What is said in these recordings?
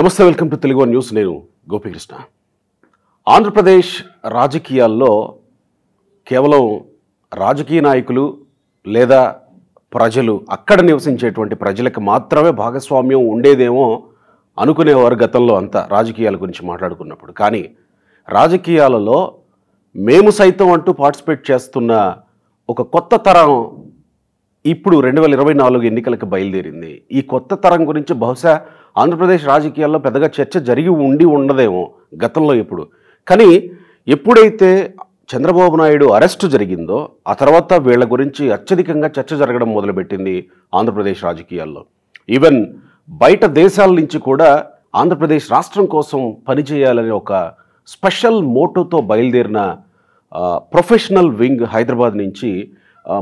నమస్తే welcome to Telugu news నేను గోపీకృష్ణ ఆంధ్రప్రదేశ్ రాజకీయాల్లో కేవలం రాజకీయ నాయకులు లేదా ప్రజలు అక్కడ నివసించేటువంటి ప్రజలకు మాత్రమే భాగస్వామ్యం ఉండేదేమో అనుకునేవారు గతంలో అంతా రాజకీయాల గురించి మాట్లాడుకున్నప్పుడు కానీ రాజకీయాలలో మేము సైతం అంటూ పార్టిసిపేట్ చేస్తున్న ఒక కొత్త తరం ఇప్పుడు రెండు వేల ఇరవై నాలుగు ఎన్నికలకు బయలుదేరింది ఈ కొత్త తరం గురించి బహుశా ఆంధ్రప్రదేశ్ రాజకీయాల్లో పెద్దగా చర్చ జరిగి ఉండి ఉండదేమో గతంలో ఎప్పుడు కానీ ఎప్పుడైతే చంద్రబాబు నాయుడు అరెస్టు జరిగిందో ఆ తర్వాత వీళ్ళ గురించి అత్యధికంగా చర్చ జరగడం మొదలుపెట్టింది ఆంధ్రప్రదేశ్ రాజకీయాల్లో ఈవెన్ బయట దేశాల నుంచి కూడా ఆంధ్రప్రదేశ్ రాష్ట్రం కోసం పనిచేయాలని ఒక స్పెషల్ మోటోతో బయలుదేరిన ప్రొఫెషనల్ వింగ్ హైదరాబాద్ నుంచి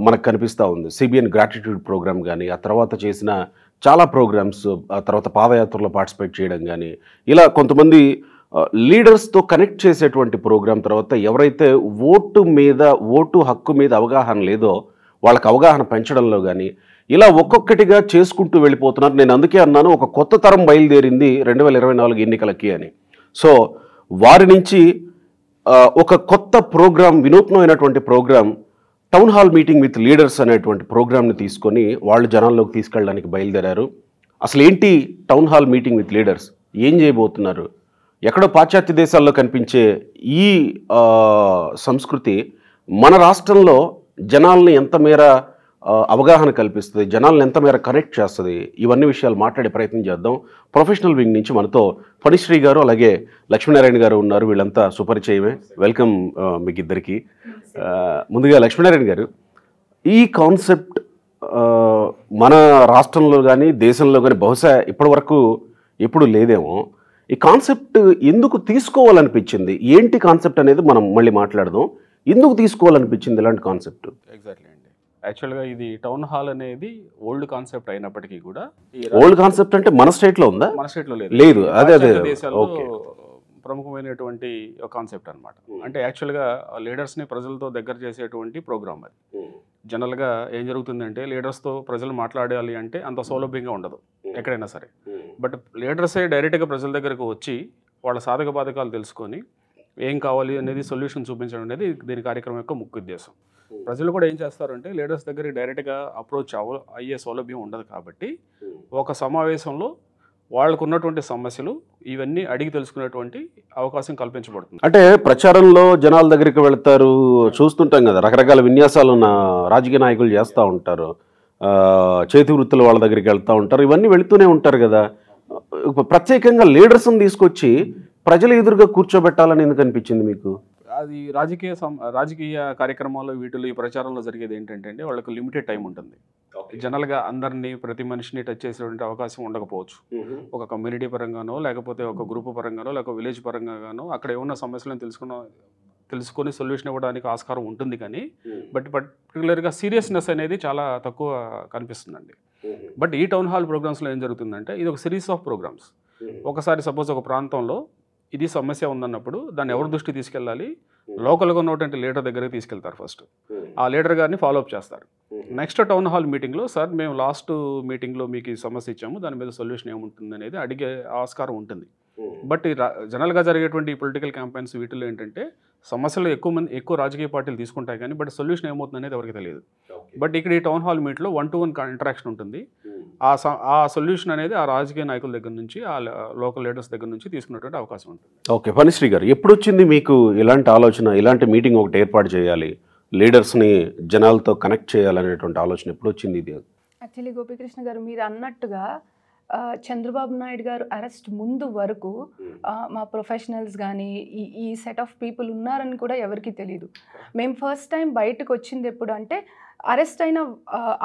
మనకు కనిపిస్తూ ఉంది సిబిఎన్ గ్రాటిట్యూడ్ ప్రోగ్రామ్ కానీ ఆ తర్వాత చేసిన చాలా ప్రోగ్రామ్స్ ఆ తర్వాత పాదయాత్రలో పార్టిసిపేట్ చేయడం కానీ ఇలా కొంతమంది లీడర్స్తో కనెక్ట్ చేసేటువంటి ప్రోగ్రాం తర్వాత ఎవరైతే ఓటు మీద ఓటు హక్కు మీద అవగాహన లేదో వాళ్ళకి అవగాహన పెంచడంలో కానీ ఇలా ఒక్కొక్కటిగా చేసుకుంటూ వెళ్ళిపోతున్నారు నేను అందుకే అన్నాను ఒక కొత్త తరం బయలుదేరింది రెండు వేల ఇరవై నాలుగు ఎన్నికలకి అని సో వారి నుంచి ఒక కొత్త ప్రోగ్రాం వినూత్నమైనటువంటి program town hall meeting with leaders అనేటువంటి ప్రోగ్రామ్ని తీసుకొని వాళ్ళు జనాల్లోకి తీసుకెళ్ళడానికి బయలుదేరారు అసలు ఏంటి town hall meeting with leaders ఏం చేయబోతున్నారు ఎక్కడో పాశ్చాత్య దేశాల్లో కనిపించే ఈ సంస్కృతి మన రాష్ట్రంలో జనాల్ని ఎంతమేర అవగాహన కల్పిస్తుంది జనాలను ఎంత మేర కనెక్ట్ చేస్తుంది ఇవన్నీ విషయాలు మాట్లాడే ప్రయత్నం చేద్దాం ప్రొఫెషనల్ వింగ్ నుంచి మనతో ఫణిశ్రీ గారు అలాగే లక్ష్మీనారాయణ గారు ఉన్నారు వీళ్ళంతా సుపరిచయమే వెల్కమ్ మీకు ఇద్దరికి ముందుగా లక్ష్మీనారాయణ గారు ఈ కాన్సెప్ట్ మన రాష్ట్రంలో కానీ దేశంలో కానీ బహుశా ఇప్పటి వరకు ఎప్పుడు లేదేమో ఈ కాన్సెప్ట్ ఎందుకు తీసుకోవాలనిపించింది ఏంటి కాన్సెప్ట్ అనేది మనం మళ్ళీ మాట్లాడదాం ఎందుకు తీసుకోవాలనిపించింది ఇలాంటి కాన్సెప్ట్ ఎగ్జాక్ట్లీ యాక్చువల్గా ఇది టౌన్ హాల్ అనేది ఓల్డ్ కాన్సెప్ట్ అయినప్పటికీ కూడా ఓల్డ్ కాన్సెప్ట్ అంటే మన స్టేట్లో ఉందా మన స్టేట్లో లేదు లేదు అదే అదే దేశాల్లో ప్రముఖమైనటువంటి కాన్సెప్ట్ అనమాట అంటే యాక్చువల్గా లీడర్స్ని ప్రజలతో దగ్గర చేసేటువంటి ప్రోగ్రామ్ అది జనరల్గా ఏం జరుగుతుందంటే లీడర్స్తో ప్రజలు మాట్లాడాలి అంటే అంత సౌలభ్యంగా ఉండదు ఎక్కడైనా సరే బట్ లీడర్సే డైరెక్ట్గా ప్రజల దగ్గరకు వచ్చి వాళ్ళ సాధక బాధకాలు తెలుసుకొని ఏం కావాలి అనేది సొల్యూషన్ చూపించడం అనేది దీని కార్యక్రమం యొక్క ముఖ్య ఉద్దేశం Hmm. ప్రజలు కూడా ఏం చేస్తారంటే లీడర్స్ దగ్గర డైరెక్ట్గా అప్రోచ్ అవ అయ్యే సౌలభ్యం ఉండదు కాబట్టి hmm. ఒక సమావేశంలో వాళ్ళకు ఉన్నటువంటి సమస్యలు ఇవన్నీ అడిగి తెలుసుకునేటువంటి అవకాశం కల్పించబడుతుంది అంటే ప్రచారంలో జనాల దగ్గరికి వెళతారు చూస్తుంటాం కదా రకరకాల విన్యాసాలు ఉన్న రాజకీయ నాయకులు చేస్తూ ఉంటారు చేతి వృత్తులు వాళ్ళ దగ్గరికి వెళ్తూ ఉంటారు ఇవన్నీ వెళుతూనే ఉంటారు కదా ప్రత్యేకంగా లీడర్స్ని తీసుకొచ్చి ప్రజలు ఎదురుగా కూర్చోబెట్టాలని ఎందుకు అనిపించింది మీకు అది రాజకీయ రాజకీయ కార్యక్రమాల్లో వీటిలో ఈ ప్రచారంలో జరిగేది ఏంటంటే వాళ్ళకు లిమిటెడ్ టైం ఉంటుంది జనరల్గా అందరినీ ప్రతి మనిషిని టచ్ చేసేటువంటి అవకాశం ఉండకపోవచ్చు ఒక కమ్యూనిటీ పరంగానో లేకపోతే ఒక గ్రూప్ పరంగానో లేక విలేజ్ పరంగానో అక్కడ ఏమన్నా సమస్యలను తెలుసుకున్న తెలుసుకొని సొల్యూషన్ ఇవ్వడానికి ఆస్కారం ఉంటుంది కానీ బట్ పర్టికులర్గా సీరియస్నెస్ అనేది చాలా తక్కువ కనిపిస్తుందండి బట్ ఈ టౌన్ హాల్ ప్రోగ్రామ్స్లో ఏం జరుగుతుందంటే ఇది ఒక సిరీస్ ఆఫ్ ప్రోగ్రామ్స్ ఒకసారి సపోజ్ ఒక ప్రాంతంలో ఇది సమస్య ఉందన్నప్పుడు దాన్ని ఎవరి hmm. దృష్టి తీసుకెళ్ళాలి hmm. లోకల్గా ఉన్నటువంటి లీడర్ దగ్గరికి తీసుకెళ్తారు ఫస్ట్ hmm. ఆ లీడర్ గారిని ఫాలోఅప్ చేస్తారు నెక్స్ట్ టౌన్ హాల్ మీటింగ్లో సార్ మేము లాస్ట్ మీటింగ్లో మీకు ఈ సమస్య ఇచ్చాము దాని మీద సొల్యూషన్ ఏముంటుంది అనేది అడిగే ఆస్కారం ఉంటుంది బట్ జనరల్గా జరిగేటువంటి పొలిటికల్ క్యాంపెయిన్స్ వీటిలో ఏంటంటే సమస్యలు ఎక్కువ మంది ఎక్కువ రాజకీయ పార్టీలు తీసుకుంటాయి కానీ బట్ సొల్యూషన్ ఏమవుతుంది అనేది ఎవరికి తెలియదు బట్ ఇక్కడ ఈ టౌన్ హాల్ మీట్లో వన్ టు వన్ ఇంటరాక్షన్ ఉంటుంది hmm. ఆ ఆ సొల్యూషన్ అనేది ఆ రాజకీయ నాయకుల దగ్గర నుంచి ఆ లోకల్ లీడర్స్ దగ్గర నుంచి తీసుకున్నటువంటి అవకాశం ఉంటుంది ఓకే పనిశ్రీ గారు ఎప్పుడు వచ్చింది మీకు ఇలాంటి ఆలోచన ఇలాంటి మీటింగ్ ఒకటి ఏర్పాటు చేయాలి లీడర్స్ని జనాలతో కనెక్ట్ చేయాలనేటువంటి ఆలోచన ఎప్పుడు వచ్చింది ఇది యాక్చువల్లీ గోపీకృష్ణ గారు మీరు అన్నట్టుగా చంద్రబాబు నాయుడు గారు అరెస్ట్ ముందు వరకు hmm. మా ప్రొఫెషనల్స్ కానీ ఈ ఈ సెట్ ఆఫ్ పీపుల్ ఉన్నారని కూడా ఎవరికీ తెలియదు hmm. మేము ఫస్ట్ టైం బయటకు వచ్చింది ఎప్పుడు అంటే అరెస్ట్ అయిన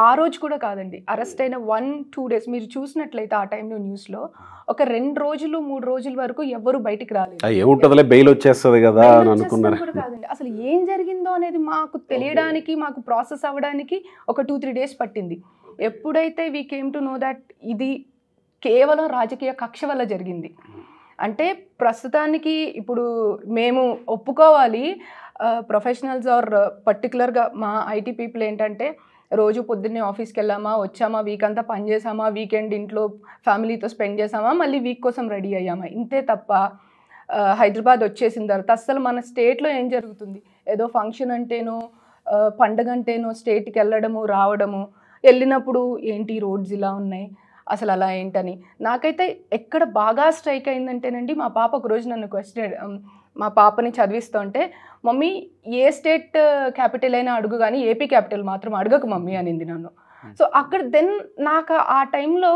ఆ రోజు కూడా కాదండి అరెస్ట్ అయిన వన్ టూ డేస్ మీరు చూసినట్లయితే ఆ టైంలో న్యూస్లో ఒక రెండు రోజులు మూడు రోజుల వరకు ఎవరు బయటికి రాలేదు బెయిల్ వచ్చేస్తుంది కదా అనుకున్నారు కాదండి అసలు ఏం జరిగిందో అనేది మాకు తెలియడానికి మాకు ప్రాసెస్ అవ్వడానికి ఒక టూ త్రీ డేస్ పట్టింది ఎప్పుడైతే we came to know that ఇది కేవలం రాజకీయ కక్ష వల్ల జరిగింది అంటే ప్రస్తుతానికి ఇప్పుడు మేము ఒప్పుకోవాలి ప్రొఫెషనల్స్ ఆర్ పర్టికులర్గా మా ఐటీ పీపుల్ ఏంటంటే రోజు పొద్దున్నే ఆఫీస్కి వెళ్ళామా వచ్చామా వీక్ అంతా పని చేసామా వీకెండ్ ఇంట్లో ఫ్యామిలీతో స్పెండ్ చేసామా మళ్ళీ వీక్ కోసం రెడీ అయ్యామా ఇంతే తప్ప హైదరాబాద్ వచ్చేసిన తర్వాత అస్సలు మన స్టేట్లో ఏం జరుగుతుంది ఏదో ఫంక్షన్ అంటేనో పండగ అంటేనో స్టేట్కి వెళ్ళడము రావడము వెళ్ళినప్పుడు ఏంటి రోడ్స్ ఇలా ఉన్నాయి అసలు అలా ఏంటని నాకైతే ఎక్కడ బాగా స్ట్రైక్ అయిందంటేనండి మా పాప ఒకరోజు నన్ను క్వశ్చన్ మా పాపని చదివిస్తుంటే మమ్మీ ఏ స్టేట్ uh, క్యాపిటల్ అయినా అడుగు కానీ ఏపీ క్యాపిటల్ మాత్రం అడగకు మమ్మీ అనింది నన్ను సో అక్కడ దెన్ నాకు ఆ టైంలో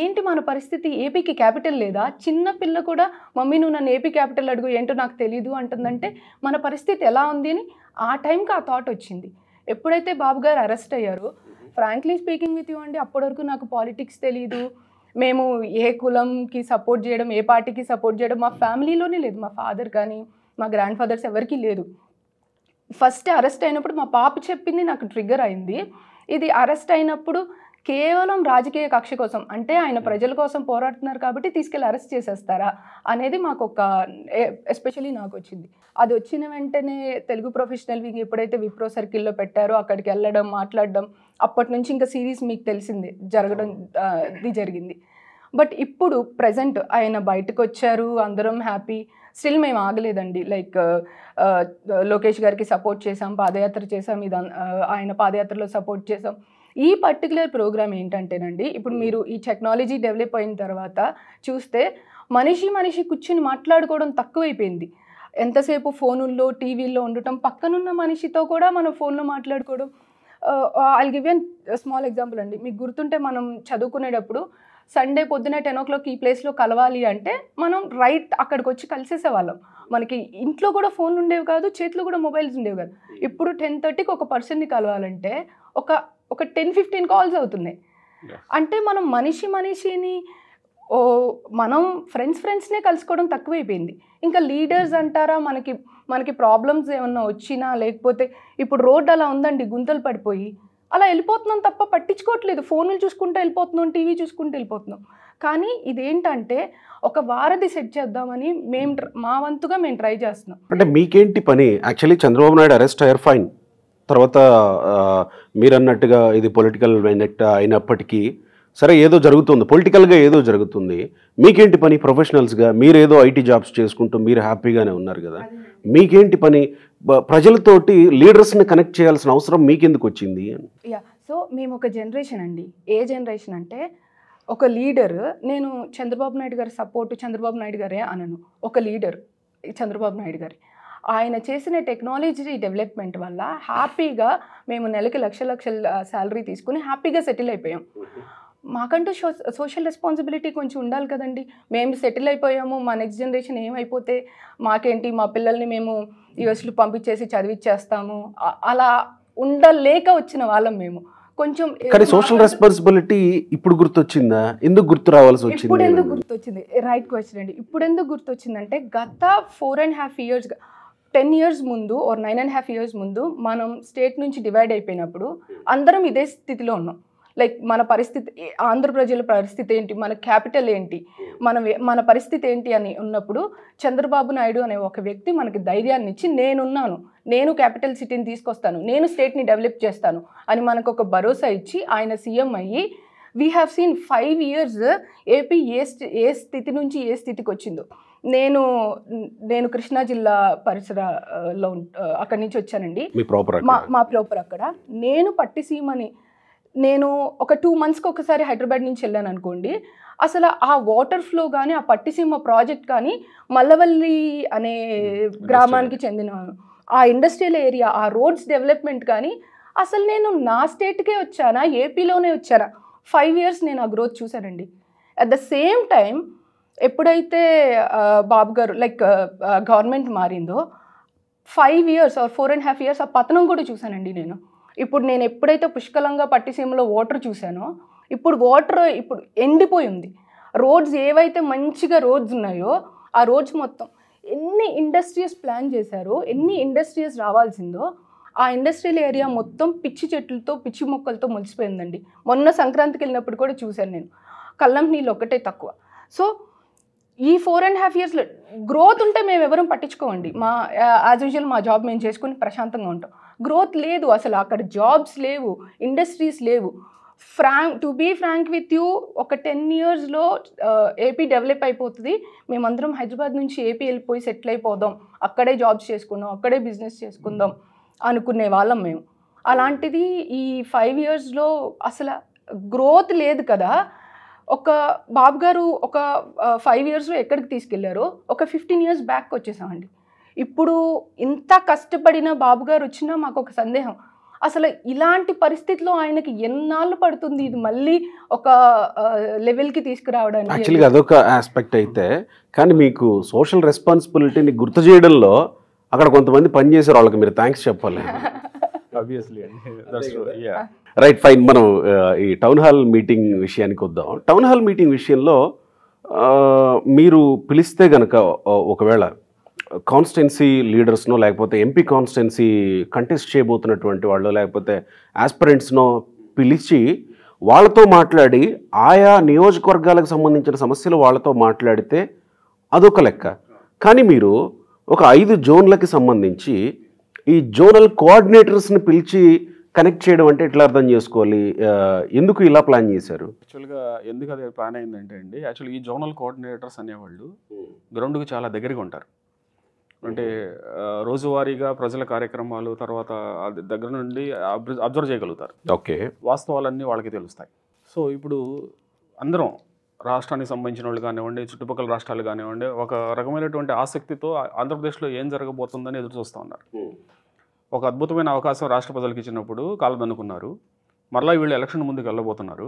ఏంటి మన పరిస్థితి ఏపీకి క్యాపిటల్ లేదా చిన్న పిల్ల కూడా మమ్మీ నువ్వు నన్ను ఏపీ క్యాపిటల్ అడుగు ఏంటో నాకు తెలీదు అంటుందంటే మన పరిస్థితి ఎలా ఉంది అని ఆ టైంకి ఆ థాట్ వచ్చింది ఎప్పుడైతే బాబు గారు అరెస్ట్ అయ్యారు ఫ్రాంక్లీ స్పీకింగ్ విత్ యూ అండి అప్పటి వరకు నాకు పాలిటిక్స్ తెలీదు మేము ఏ కులంకి సపోర్ట్ చేయడం ఏ పార్టీకి సపోర్ట్ చేయడం మా ఫ్యామిలీలోనే లేదు మా ఫాదర్ కానీ మా గ్రాండ్ ఫాదర్స్ ఎవరికీ లేదు ఫస్ట్ అరెస్ట్ అయినప్పుడు మా పాప చెప్పింది నాకు ట్రిగ్గర్ అయింది ఇది అరెస్ట్ అయినప్పుడు కేవలం రాజకీయ కక్ష కోసం అంటే ఆయన hmm. ప్రజల కోసం పోరాడుతున్నారు కాబట్టి తీసుకెళ్ళి అరెస్ట్ చేసేస్తారా అనేది మాకు ఒక ఎస్పెషలీ నాకు వచ్చింది అది వచ్చిన వెంటనే తెలుగు ప్రొఫెషనల్ వింగ్ ఎప్పుడైతే విప్రో సర్కిల్లో పెట్టారో అక్కడికి వెళ్ళడం మాట్లాడడం అప్పటి నుంచి ఇంకా సిరీస్ మీకు తెలిసింది జరగడం hmm. ఇది జరిగింది బట్ ఇప్పుడు ప్రజెంట్ ఆయన బయటకు వచ్చారు అందరం హ్యాపీ స్టిల్ మేము ఆగలేదండి లైక్ uh, uh, లోకేష్ గారికి సపోర్ట్ చేసాం పాదయాత్ర చేసాం ఇది uh, ఆయన పాదయాత్రలో సపోర్ట్ చేసాం ఈ పర్టికులర్ ప్రోగ్రామ్ ఏంటంటేనండి ఇప్పుడు hmm. మీరు ఈ టెక్నాలజీ డెవలప్ అయిన తర్వాత చూస్తే మనిషి మనిషి కూర్చుని మాట్లాడుకోవడం తక్కువైపోయింది ఎంతసేపు ఫోనుల్లో టీవీల్లో ఉండటం పక్కనున్న మనిషితో కూడా మనం ఫోన్లో మాట్లాడుకోవడం I give an small example అండి మీకు గుర్తుంటే మనం చదువుకునేటప్పుడు సండే పొద్దున టెన్ ఓ క్లాక్ ఈ ప్లేస్లో కలవాలి అంటే మనం రైట్ అక్కడికి వచ్చి కలిసేసేవాళ్ళం మనకి ఇంట్లో కూడా ఫోన్లు ఉండేవి కాదు చేతిలో కూడా మొబైల్స్ ఉండేవి కాదు hmm. ఇప్పుడు టెన్ థర్టీకి ఒక పర్సన్ని కలవాలంటే ఒక ఒక టెన్ ఫిఫ్టీన్ కాల్స్ అవుతున్నాయి అంటే మనం మనిషి మనిషిని ఓ మనం ఫ్రెండ్స్ ఫ్రెండ్స్నే కలుసుకోవడం తక్కువైపోయింది ఇంకా లీడర్స్ hmm. అంటారా మనకి మనకి ప్రాబ్లమ్స్ ఏమన్నా వచ్చినా లేకపోతే ఇప్పుడు రోడ్ అలా ఉందండి గుంతలు పడిపోయి అలా వెళ్ళిపోతున్నాం తప్ప పట్టించుకోవట్లేదు ఫోన్లు చూసుకుంటూ వెళ్ళిపోతున్నాం టీవీ చూసుకుంటూ వెళ్ళిపోతున్నాం కానీ ఇదేంటంటే ఒక వారధి సెట్ చేద్దామని మేము మా వంతుగా మేము ట్రై చేస్తున్నాం అంటే మీకేంటి పని యాక్చువల్లీ చంద్రబాబు నాయుడు అరెస్ట్ అయ్యారు ఫైన్ తర్వాత మీరు అన్నట్టుగా ఇది పొలిటికల్ వెనెట్ అయినప్పటికీ సరే ఏదో జరుగుతుంది పొలిటికల్గా ఏదో జరుగుతుంది మీకేంటి పని ప్రొఫెషనల్స్గా మీరేదో ఐటీ జాబ్స్ చేసుకుంటూ మీరు హ్యాపీగానే ఉన్నారు కదా మీకేంటి పని ప్రజలతోటి లీడర్స్ని కనెక్ట్ చేయాల్సిన అవసరం ఎందుకు వచ్చింది యా సో మేము ఒక జనరేషన్ అండి ఏ జనరేషన్ అంటే ఒక లీడర్ నేను చంద్రబాబు నాయుడు గారి సపోర్ట్ చంద్రబాబు నాయుడు గారే అనను ఒక లీడర్ చంద్రబాబు నాయుడు గారి ఆయన చేసిన టెక్నాలజీ డెవలప్మెంట్ వల్ల హ్యాపీగా మేము నెలకి లక్ష లక్షల శాలరీ తీసుకుని హ్యాపీగా సెటిల్ అయిపోయాం మాకంటూ సో సోషల్ రెస్పాన్సిబిలిటీ కొంచెం ఉండాలి కదండి మేము సెటిల్ అయిపోయాము మా నెక్స్ట్ జనరేషన్ ఏమైపోతే మాకేంటి మా పిల్లల్ని మేము యూఎస్లు పంపించేసి చదివిచ్చేస్తాము అలా ఉండలేక వచ్చిన వాళ్ళం మేము కొంచెం సోషల్ రెస్పాన్సిబిలిటీ ఇప్పుడు గుర్తొచ్చిందా ఎందుకు గుర్తు రావాల్సి వచ్చింది ఇప్పుడు ఎందుకు గుర్తొచ్చింది రైట్ క్వశ్చన్ అండి ఇప్పుడు ఎందుకు గుర్తొచ్చిందంటే గత four and half years ten years ముందు or nine and half years ముందు మనం స్టేట్ నుంచి డివైడ్ అయిపోయినప్పుడు అందరం ఇదే స్థితిలో ఉన్నాం లైక్ మన పరిస్థితి ఆంధ్ర ప్రజల పరిస్థితి ఏంటి మన క్యాపిటల్ ఏంటి hmm. మన మన పరిస్థితి ఏంటి అని ఉన్నప్పుడు చంద్రబాబు నాయుడు అనే ఒక వ్యక్తి మనకి ధైర్యాన్ని ఇచ్చి నేనున్నాను నేను క్యాపిటల్ సిటీని తీసుకొస్తాను నేను స్టేట్ని డెవలప్ చేస్తాను అని మనకు ఒక భరోసా ఇచ్చి ఆయన సీఎం అయ్యి we have seen five years AP ఏ ఏ స్థితి నుంచి ఏ స్థితికి వచ్చిందో నేను నేను కృష్ణా జిల్లా పరిసరాలో అక్కడి నుంచి వచ్చానండి మా ప్రాపర్ అక్కడ నేను పట్టిసీమని నేను ఒక టూ మంత్స్కి ఒకసారి హైదరాబాద్ నుంచి వెళ్ళాను అనుకోండి అసలు ఆ వాటర్ ఫ్లో కానీ ఆ పట్టిసీమ ప్రాజెక్ట్ కానీ మల్లవల్లి అనే hmm, గ్రామానికి చెందిన ఆ ఇండస్ట్రియల్ ఏరియా ఆ రోడ్స్ డెవలప్మెంట్ కానీ అసలు నేను నా స్టేట్కే వచ్చానా ఏపీలోనే వచ్చానా ఫైవ్ ఇయర్స్ నేను ఆ గ్రోత్ చూశానండి అట్ ద సేమ్ టైం ఎప్పుడైతే బాబు గారు లైక్ గవర్నమెంట్ మారిందో five years or four and half years ఆ పతనం కూడా చూశానండి నేను ఇప్పుడు నేను ఎప్పుడైతే పుష్కలంగా పట్టిసీమలో వాటర్ చూశానో ఇప్పుడు వాటర్ ఇప్పుడు ఎండిపోయి ఉంది రోడ్స్ ఏవైతే మంచిగా రోడ్స్ ఉన్నాయో ఆ రోడ్స్ మొత్తం ఎన్ని ఇండస్ట్రీస్ ప్లాన్ చేశారో ఎన్ని ఇండస్ట్రీస్ రావాల్సిందో ఆ ఇండస్ట్రియల్ ఏరియా మొత్తం పిచ్చి చెట్లతో పిచ్చి మొక్కలతో మొలిచిపోయిందండి మొన్న సంక్రాంతికి వెళ్ళినప్పుడు కూడా చూశాను నేను నీళ్ళు ఒకటే తక్కువ సో ఈ ఫోర్ అండ్ హాఫ్ ఇయర్స్లో గ్రోత్ ఉంటే మేము ఎవరూ పట్టించుకోండి మా యాజ్ యూజువల్ మా జాబ్ మేము చేసుకుని ప్రశాంతంగా ఉంటాం గ్రోత్ లేదు అసలు అక్కడ జాబ్స్ లేవు ఇండస్ట్రీస్ లేవు frank to be frank with you ఒక టెన్ ఇయర్స్లో ఏపీ డెవలప్ అయిపోతుంది మేమందరం హైదరాబాద్ నుంచి ఏపీ వెళ్ళిపోయి సెటిల్ అయిపోదాం అక్కడే జాబ్స్ చేసుకుందాం అక్కడే బిజినెస్ చేసుకుందాం అనుకునే వాళ్ళం మేము అలాంటిది ఈ ఫైవ్ ఇయర్స్లో అసలు గ్రోత్ లేదు కదా ఒక బాబు గారు ఒక ఫైవ్ ఇయర్స్లో ఎక్కడికి తీసుకెళ్లారో ఒక ఫిఫ్టీన్ ఇయర్స్ బ్యాక్ వచ్చేసామండి ఇప్పుడు ఇంత కష్టపడిన బాబు గారు వచ్చినా మాకు ఒక సందేహం అసలు ఇలాంటి పరిస్థితిలో ఆయనకి ఎన్నాళ్ళు పడుతుంది ఇది మళ్ళీ ఒక లెవెల్కి తీసుకురావడానికి యాక్చువల్గా అదొక ఆస్పెక్ట్ అయితే కానీ మీకు సోషల్ రెస్పాన్సిబిలిటీని గుర్తు చేయడంలో అక్కడ కొంతమంది పనిచేసే వాళ్ళకి మీరు థ్యాంక్స్ చెప్పాలి రైట్ ఫైన్ మనం ఈ టౌన్ హాల్ మీటింగ్ విషయానికి వద్దాం టౌన్ హాల్ మీటింగ్ విషయంలో మీరు పిలిస్తే గనక ఒకవేళ కాన్స్టెన్సీ లీడర్స్నో లేకపోతే ఎంపీ కాన్స్టెన్సీ కంటెస్ట్ చేయబోతున్నటువంటి వాళ్ళు లేకపోతే ఆస్పిరెంట్స్నో పిలిచి వాళ్ళతో మాట్లాడి ఆయా నియోజకవర్గాలకు సంబంధించిన సమస్యలు వాళ్ళతో మాట్లాడితే అదొక లెక్క కానీ మీరు ఒక ఐదు జోన్లకి సంబంధించి ఈ జోనల్ కోఆర్డినేటర్స్ని పిలిచి కనెక్ట్ చేయడం అంటే ఎట్లా అర్థం చేసుకోవాలి ఎందుకు ఇలా ప్లాన్ చేశారు యాక్చువల్గా ఎందుకు అది ప్లాన్ అయిందంటే అండి యాక్చువల్గా ఈ జోనల్ కోఆర్డినేటర్స్ అనేవాళ్ళు గ్రౌండ్కి చాలా దగ్గరగా ఉంటారు అంటే రోజువారీగా ప్రజల కార్యక్రమాలు తర్వాత దగ్గర నుండి అబ్జర్వ్ చేయగలుగుతారు ఓకే వాస్తవాలన్నీ వాళ్ళకి తెలుస్తాయి సో ఇప్పుడు అందరం రాష్ట్రానికి సంబంధించిన వాళ్ళు కానివ్వండి చుట్టుపక్కల రాష్ట్రాలు కానివ్వండి ఒక రకమైనటువంటి ఆసక్తితో ఆంధ్రప్రదేశ్లో ఏం జరగబోతుందని ఎదురు చూస్తూ ఉన్నారు ఒక అద్భుతమైన అవకాశం రాష్ట్ర ప్రజలకు ఇచ్చినప్పుడు కాలదనుకున్నారు మరలా వీళ్ళు ఎలక్షన్ ముందుకు వెళ్ళబోతున్నారు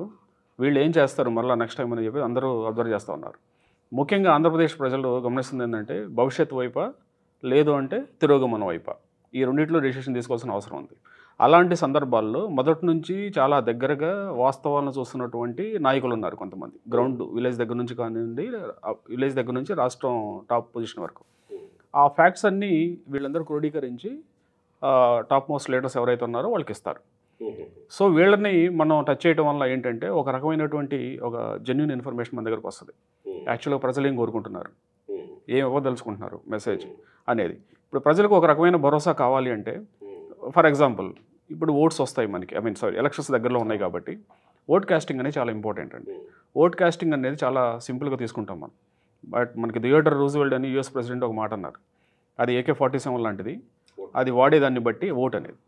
వీళ్ళు ఏం చేస్తారు మరలా నెక్స్ట్ టైం అని చెప్పి అందరూ అబ్జర్వ్ చేస్తూ ఉన్నారు ముఖ్యంగా ఆంధ్రప్రదేశ్ ప్రజలు గమనిస్తుంది ఏంటంటే భవిష్యత్ వైప లేదు అంటే తిరోగమన వైప ఈ రెండింటిలో డెసిషన్ తీసుకోవాల్సిన అవసరం ఉంది అలాంటి సందర్భాల్లో మొదటి నుంచి చాలా దగ్గరగా వాస్తవాలను చూస్తున్నటువంటి నాయకులు ఉన్నారు కొంతమంది గ్రౌండ్ విలేజ్ దగ్గర నుంచి కానివ్వండి విలేజ్ దగ్గర నుంచి రాష్ట్రం టాప్ పొజిషన్ వరకు ఆ ఫ్యాక్ట్స్ అన్నీ వీళ్ళందరూ క్రోడీకరించి టాప్ మోస్ట్ లీడర్స్ ఎవరైతే ఉన్నారో వాళ్ళకి ఇస్తారు సో వీళ్ళని మనం టచ్ చేయడం వల్ల ఏంటంటే ఒక రకమైనటువంటి ఒక జెన్యున్ ఇన్ఫర్మేషన్ మన దగ్గరకు వస్తుంది యాక్చువల్గా ప్రజలు ఏం కోరుకుంటున్నారు ఏం ఇవ్వదలుచుకుంటున్నారు మెసేజ్ అనేది ఇప్పుడు ప్రజలకు ఒక రకమైన భరోసా కావాలి అంటే ఫర్ ఎగ్జాంపుల్ ఇప్పుడు ఓట్స్ వస్తాయి మనకి ఐ మీన్ సారీ ఎలక్షన్స్ దగ్గరలో ఉన్నాయి కాబట్టి ఓట్ కాస్టింగ్ అనేది చాలా ఇంపార్టెంట్ అండి ఓట్ కాస్టింగ్ అనేది చాలా సింపుల్గా తీసుకుంటాం మనం బట్ మనకి థియేటర్ రూజ్వెల్డ్ అని యూఎస్ ప్రెసిడెంట్ ఒక మాట అన్నారు అది ఏకే ఫార్టీ సెవెన్ లాంటిది అది వాడేదాన్ని బట్టి ఓట్ అనేది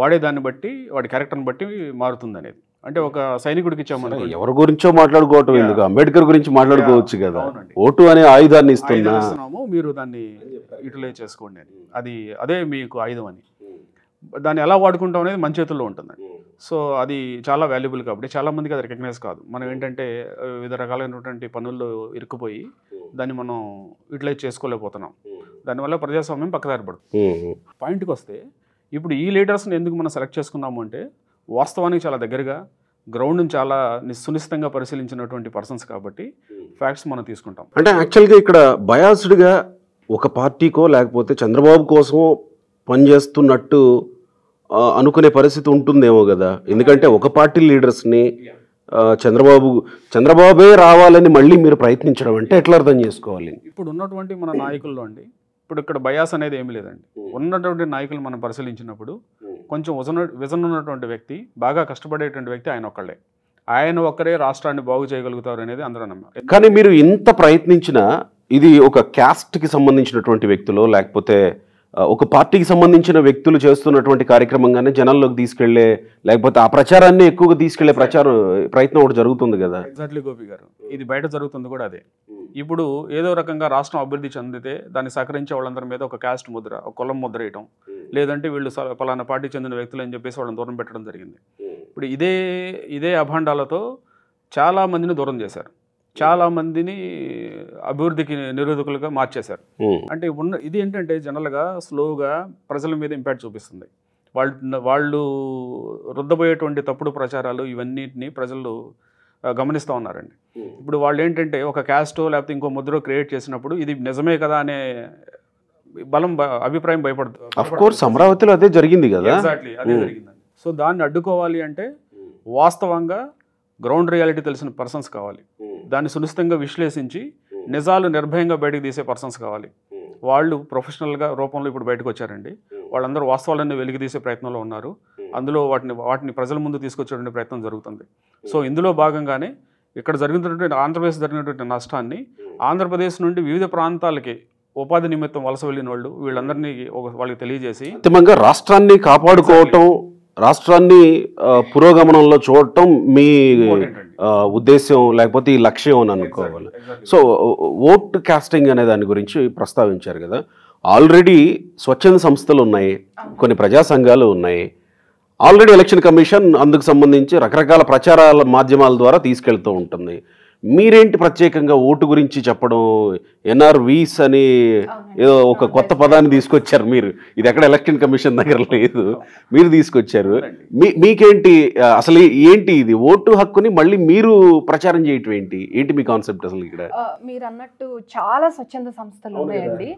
వాడేదాన్ని బట్టి వాడి క్యారెక్టర్ని బట్టి మారుతుంది అనేది అంటే ఒక సైనికుడికి ఇచ్చామని ఎవరి గురించో మాట్లాడుకోవటం ఎందుకు అంబేద్కర్ గురించి మాట్లాడుకోవచ్చు కదా ఓటు అనే ఆయుధాన్ని ఇస్తున్నాము మీరు దాన్ని యూటిలైజ్ చేసుకోండి అని అది అదే మీకు ఆయుధం అని దాన్ని ఎలా వాడుకుంటాం అనేది మన చేతుల్లో ఉంటుందండి సో అది చాలా వాల్యుబుల్ కాబట్టి చాలామందికి అది రికగ్నైజ్ కాదు మనం ఏంటంటే వివిధ రకాలైనటువంటి పనుల్లో ఇరుక్కుపోయి దాన్ని మనం యూటిలైజ్ చేసుకోలేకపోతున్నాం దానివల్ల ప్రజాస్వామ్యం పక్కదారి పడుతుంది పాయింట్కి వస్తే ఇప్పుడు ఈ లీడర్స్ని ఎందుకు మనం సెలెక్ట్ చేసుకున్నాము అంటే వాస్తవానికి చాలా దగ్గరగా గ్రౌండ్ని చాలా సునిశ్చితంగా పరిశీలించినటువంటి పర్సన్స్ కాబట్టి ఫ్యాక్ట్స్ మనం తీసుకుంటాం అంటే యాక్చువల్గా ఇక్కడ బయాస్డ్గా ఒక పార్టీకో లేకపోతే చంద్రబాబు కోసం పనిచేస్తున్నట్టు అనుకునే పరిస్థితి ఉంటుందేమో కదా ఎందుకంటే ఒక పార్టీ లీడర్స్ని చంద్రబాబు చంద్రబాబే రావాలని మళ్ళీ మీరు ప్రయత్నించడం అంటే ఎట్లా అర్థం చేసుకోవాలి ఇప్పుడు ఉన్నటువంటి మన నాయకుల్లో అండి ఇప్పుడు ఇక్కడ బయాస్ అనేది ఏమి లేదండి ఉన్నటువంటి నాయకులు మనం పరిశీలించినప్పుడు కొంచెం విజన్ విజన్ ఉన్నటువంటి వ్యక్తి బాగా కష్టపడేటువంటి వ్యక్తి ఆయన ఒక్కళ్ళే ఆయన ఒక్కరే రాష్ట్రాన్ని బాగు చేయగలుగుతారు అనేది అందరూ నమ్మారు కానీ మీరు ఇంత ప్రయత్నించినా ఇది ఒక క్యాస్ట్కి సంబంధించినటువంటి వ్యక్తులు లేకపోతే ఒక పార్టీకి సంబంధించిన వ్యక్తులు చేస్తున్నటువంటి కార్యక్రమంగానే జనాల్లోకి తీసుకెళ్లే లేకపోతే ఆ ప్రచారాన్ని ఎక్కువగా తీసుకెళ్లే ప్రచారం ప్రయత్నం ఒకటి జరుగుతుంది కదా ఎగ్జాక్ట్లీ గోపి గారు ఇది బయట జరుగుతుంది కూడా అదే ఇప్పుడు ఏదో రకంగా రాష్ట్రం అభివృద్ధి చెందితే దాన్ని సహకరించే వాళ్ళందరి మీద ఒక క్యాస్ట్ ముద్ర ఒక కులం ముద్ర వేయటం లేదంటే వీళ్ళు పలానా పార్టీ చెందిన వ్యక్తులు అని చెప్పేసి వాళ్ళని దూరం పెట్టడం జరిగింది ఇప్పుడు ఇదే ఇదే అభాండాలతో చాలామందిని దూరం చేశారు చాలా మందిని అభివృద్ధికి నిరోధకులుగా మార్చేశారు అంటే ఉన్న ఇది ఏంటంటే జనరల్గా స్లోగా ప్రజల మీద ఇంపాక్ట్ చూపిస్తుంది వాళ్ళు వాళ్ళు రుద్దబోయేటువంటి తప్పుడు ప్రచారాలు ఇవన్నిటిని ప్రజలు గమనిస్తూ ఉన్నారండి ఇప్పుడు వాళ్ళు ఏంటంటే ఒక క్యాస్టో లేకపోతే ఇంకో ముద్రో క్రియేట్ చేసినప్పుడు ఇది నిజమే కదా అనే బలం అభిప్రాయం భయపడుతుంది కోర్స్ అమరావతిలో అదే జరిగింది కదా ఎగ్జాక్ట్లీ అదే జరిగిందండి సో దాన్ని అడ్డుకోవాలి అంటే వాస్తవంగా గ్రౌండ్ రియాలిటీ తెలిసిన పర్సన్స్ కావాలి hmm. దాన్ని సునిశ్చితంగా విశ్లేషించి hmm. నిజాలు నిర్భయంగా బయటకు తీసే పర్సన్స్ కావాలి hmm. వాళ్ళు ప్రొఫెషనల్గా రూపంలో ఇప్పుడు బయటకు వచ్చారండి వాళ్ళందరూ వాస్తవాలన్నీ వెలికి తీసే ప్రయత్నంలో ఉన్నారు అందులో వాటిని వాటిని ప్రజల ముందు తీసుకొచ్చే ప్రయత్నం జరుగుతుంది సో ఇందులో భాగంగానే ఇక్కడ జరిగినటువంటి ఆంధ్రప్రదేశ్ జరిగినటువంటి నష్టాన్ని ఆంధ్రప్రదేశ్ నుండి వివిధ ప్రాంతాలకి ఉపాధి నిమిత్తం వలస వెళ్ళిన వాళ్ళు వీళ్ళందరినీ వాళ్ళకి తెలియజేసి అంతిమంగా రాష్ట్రాన్ని కాపాడుకోవటం రాష్ట్రాన్ని పురోగమనంలో చూడటం మీ ఉద్దేశం లేకపోతే ఈ లక్ష్యం అని అనుకోవాలి సో ఓట్ క్యాస్టింగ్ అనే దాని గురించి ప్రస్తావించారు కదా ఆల్రెడీ స్వచ్ఛంద సంస్థలు ఉన్నాయి కొన్ని ప్రజా సంఘాలు ఉన్నాయి ఆల్రెడీ ఎలక్షన్ కమిషన్ అందుకు సంబంధించి రకరకాల ప్రచారాల మాధ్యమాల ద్వారా తీసుకెళ్తూ ఉంటుంది మీరేంటి ప్రత్యేకంగా ఓటు గురించి చెప్పడం ఎన్ఆర్వీస్ అని ఏదో ఒక కొత్త పదాన్ని తీసుకొచ్చారు మీరు ఇది ఎక్కడ ఎలక్షన్ కమిషన్ దగ్గర లేదు మీరు తీసుకొచ్చారు మీ మీకేంటి అసలు ఏంటి ఇది ఓటు హక్కుని మళ్ళీ మీరు ప్రచారం చేయటం ఏంటి ఏంటి మీ కాన్సెప్ట్ అసలు ఇక్కడ మీరు అన్నట్టు చాలా స్వచ్ఛంద సంస్థలు ఉన్నాయండి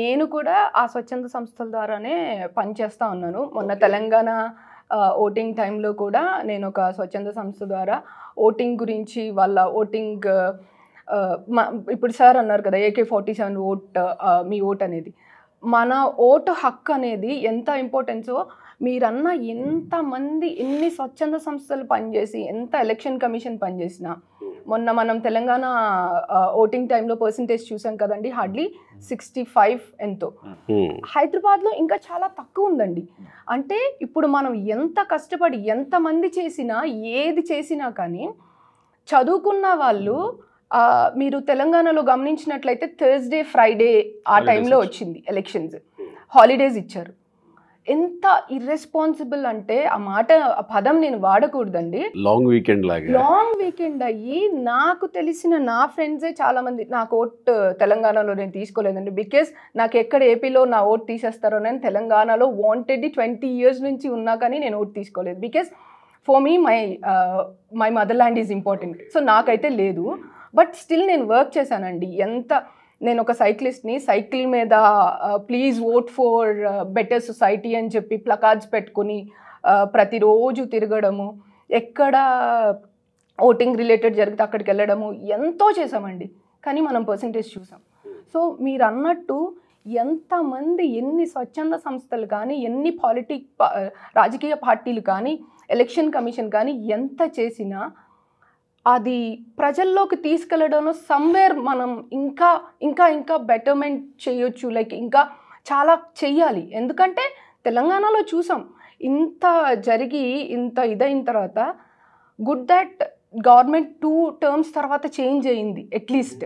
నేను కూడా ఆ స్వచ్ఛంద సంస్థల ద్వారానే పనిచేస్తా ఉన్నాను మొన్న తెలంగాణ ఓటింగ్ టైంలో కూడా నేను ఒక స్వచ్ఛంద సంస్థ ద్వారా ఓటింగ్ గురించి వాళ్ళ ఓటింగ్ ఇప్పుడు సార్ అన్నారు కదా ఏకే ఫార్టీ సెవెన్ ఓట్ మీ ఓట్ అనేది మన ఓటు హక్కు అనేది ఎంత ఇంపార్టెన్సో మీరన్నా ఎంతమంది ఎన్ని స్వచ్ఛంద సంస్థలు పనిచేసి ఎంత ఎలక్షన్ కమిషన్ పనిచేసినా hmm. మొన్న మనం తెలంగాణ ఓటింగ్ టైంలో పర్సంటేజ్ చూసాం కదండి హార్డ్లీ సిక్స్టీ ఫైవ్ ఎంతో hmm. హైదరాబాద్లో ఇంకా చాలా తక్కువ ఉందండి hmm. అంటే ఇప్పుడు మనం ఎంత కష్టపడి ఎంతమంది చేసినా ఏది చేసినా కానీ చదువుకున్న వాళ్ళు మీరు తెలంగాణలో గమనించినట్లయితే థర్స్డే ఫ్రైడే ఆ టైంలో వచ్చింది ఎలక్షన్స్ హాలిడేస్ ఇచ్చారు ఎంత ఇర్రెస్పాన్సిబుల్ అంటే ఆ మాట ఆ పదం నేను వాడకూడదండి లాంగ్ వీకెండ్ లాగా లాంగ్ వీకెండ్ అయ్యి నాకు తెలిసిన నా ఫ్రెండ్సే చాలా మంది నాకు ఓట్ తెలంగాణలో నేను తీసుకోలేదండి బికాస్ నాకు ఎక్కడ ఏపీలో నా ఓట్ తీసేస్తారో నేను తెలంగాణలో వాంటెడ్ ట్వంటీ ఇయర్స్ నుంచి ఉన్నా కానీ నేను ఓట్ తీసుకోలేదు because for me my my mother land is important so నాకైతే లేదు బట్ స్టిల్ నేను వర్క్ చేశానండి ఎంత నేను ఒక సైక్లిస్ట్ని సైకిల్ మీద please vote for better society అని చెప్పి ప్లకార్డ్స్ పెట్టుకుని ప్రతిరోజు తిరగడము ఎక్కడ ఓటింగ్ రిలేటెడ్ జరిగితే అక్కడికి వెళ్ళడము ఎంతో చేసామండి కానీ మనం పర్సంటేజ్ చూసాం సో మీరు అన్నట్టు ఎంతమంది ఎన్ని స్వచ్ఛంద సంస్థలు కానీ ఎన్ని పాలిటిక్ రాజకీయ పార్టీలు కానీ ఎలక్షన్ కమిషన్ కానీ ఎంత చేసినా అది ప్రజల్లోకి తీసుకెళ్ళడంలో సమ్వేర్ మనం ఇంకా ఇంకా ఇంకా బెటర్మెంట్ చేయొచ్చు లైక్ ఇంకా చాలా చెయ్యాలి ఎందుకంటే తెలంగాణలో చూసాం ఇంత జరిగి ఇంత ఇదైన తర్వాత good that government two terms తర్వాత చేంజ్ అయింది at least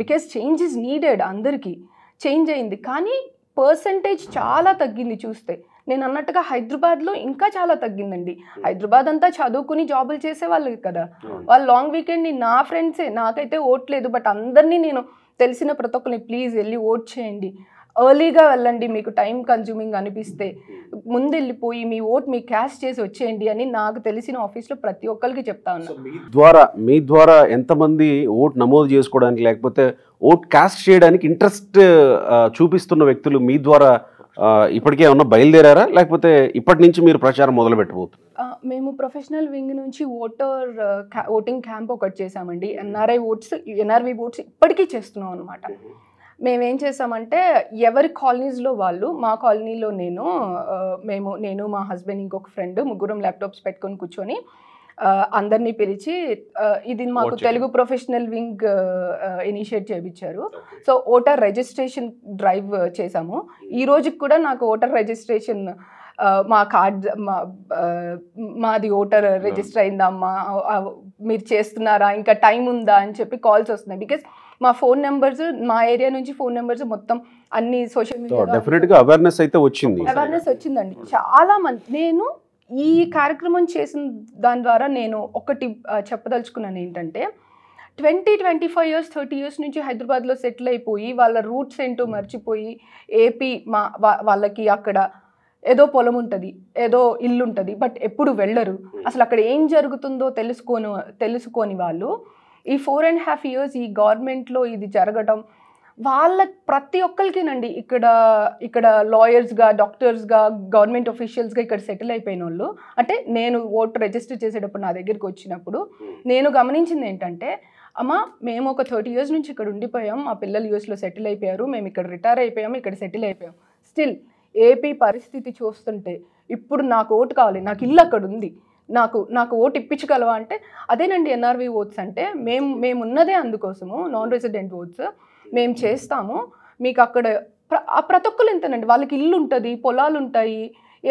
because change is needed అందరికీ చేంజ్ అయింది కానీ పర్సంటేజ్ చాలా తగ్గింది చూస్తే నేను అన్నట్టుగా హైదరాబాద్లో ఇంకా చాలా తగ్గిందండి హైదరాబాద్ అంతా చదువుకుని జాబులు చేసే వాళ్ళు కదా వాళ్ళు లాంగ్ వీకెండ్ నా ఫ్రెండ్సే నాకైతే ఓట్లేదు బట్ అందరినీ నేను తెలిసిన ప్రతి ఒక్కరిని ప్లీజ్ వెళ్ళి ఓట్ చేయండి ఎర్లీగా వెళ్ళండి మీకు టైం కన్జ్యూమింగ్ అనిపిస్తే ముందెళ్ళిపోయి మీ ఓట్ మీ క్యాష్ చేసి వచ్చేయండి అని నాకు తెలిసిన ఆఫీస్లో ప్రతి ఒక్కరికి చెప్తా ఉన్నా ద్వారా మీ ద్వారా ఎంతమంది ఓట్ నమోదు చేసుకోవడానికి లేకపోతే ఓట్ క్యాస్ట్ చేయడానికి ఇంట్రెస్ట్ చూపిస్తున్న వ్యక్తులు మీ ద్వారా ఇప్పటికే ఏమన్నా బయలుదేరారా లేకపోతే ఇప్పటి నుంచి మీరు ప్రచారం మొదలు పెట్టబోతు మేము ప్రొఫెషనల్ వింగ్ నుంచి ఓటర్ ఓటింగ్ క్యాంప్ ఒకటి చేసామండి ఎన్ఆర్ఐ ఓట్స్ ఎన్ఆర్వి ఓట్స్ ఇప్పటికీ చేస్తున్నాం అనమాట మేమేం చేసామంటే ఎవరి కాలనీస్లో వాళ్ళు మా కాలనీలో నేను మేము నేను మా హస్బెండ్ ఇంకొక ఫ్రెండ్ ముగ్గురం ల్యాప్టాప్స్ పెట్టుకొని కూర్చొని అందరినీ పిలిచి ఇది మాకు తెలుగు ప్రొఫెషనల్ వింగ్ ఇనిషియేట్ చేయించారు సో ఓటర్ రిజిస్ట్రేషన్ డ్రైవ్ చేశాము ఈ hmm. రోజుకి కూడా నాకు ఓటర్ రిజిస్ట్రేషన్ మా కార్డ్ మాది ఓటర్ hmm. రిజిస్టర్ అయిందా అమ్మా మీరు చేస్తున్నారా ఇంకా టైం ఉందా అని చెప్పి కాల్స్ వస్తున్నాయి బికాస్ మా ఫోన్ నెంబర్స్ మా ఏరియా నుంచి ఫోన్ నెంబర్స్ మొత్తం అన్ని సోషల్ మీడియా అవేర్నెస్ అయితే వచ్చింది అవేర్నెస్ hmm. వచ్చిందండి చాలా మంది నేను ఈ కార్యక్రమం చేసిన దాని ద్వారా నేను ఒకటి చెప్పదలుచుకున్నాను ఏంటంటే twenty twenty five years thirty years నుంచి హైదరాబాద్లో సెటిల్ అయిపోయి వాళ్ళ రూట్స్ ఏంటో మర్చిపోయి ఏపీ మా వాళ్ళకి అక్కడ ఏదో పొలం ఉంటుంది ఏదో ఇల్లు ఉంటుంది బట్ ఎప్పుడు వెళ్ళరు hmm. అసలు అక్కడ ఏం జరుగుతుందో తెలుసుకోను తెలుసుకోని వాళ్ళు ఈ ఫోర్ అండ్ హాఫ్ ఇయర్స్ ఈ గవర్నమెంట్లో ఇది జరగడం వాళ్ళ ప్రతి ఒక్కరికినండి ఇక్కడ ఇక్కడ లాయర్స్గా డాక్టర్స్గా గవర్నమెంట్ అఫీషియల్స్గా ఇక్కడ సెటిల్ అయిపోయిన వాళ్ళు అంటే నేను ఓటు రిజిస్టర్ చేసేటప్పుడు నా దగ్గరికి వచ్చినప్పుడు నేను గమనించింది ఏంటంటే అమ్మ మేము ఒక థర్టీ ఇయర్స్ నుంచి ఇక్కడ ఉండిపోయాం మా పిల్లలు యూఎస్లో సెటిల్ అయిపోయారు మేము ఇక్కడ రిటైర్ అయిపోయాం ఇక్కడ సెటిల్ అయిపోయాం స్టిల్ ఏపీ పరిస్థితి చూస్తుంటే ఇప్పుడు నాకు ఓటు కావాలి నాకు ఇల్లు అక్కడ ఉంది నాకు నాకు ఓటు ఇప్పించగలవా అంటే అదేనండి ఎన్ఆర్వి ఓట్స్ అంటే మేము మేమున్నదే అందుకోసము నాన్ రెసిడెంట్ ఓట్స్ మేము చేస్తాము మీకు అక్కడ ప్రతి ఒక్కరు ఎంతనండి వాళ్ళకి ఇల్లు ఉంటుంది పొలాలు ఉంటాయి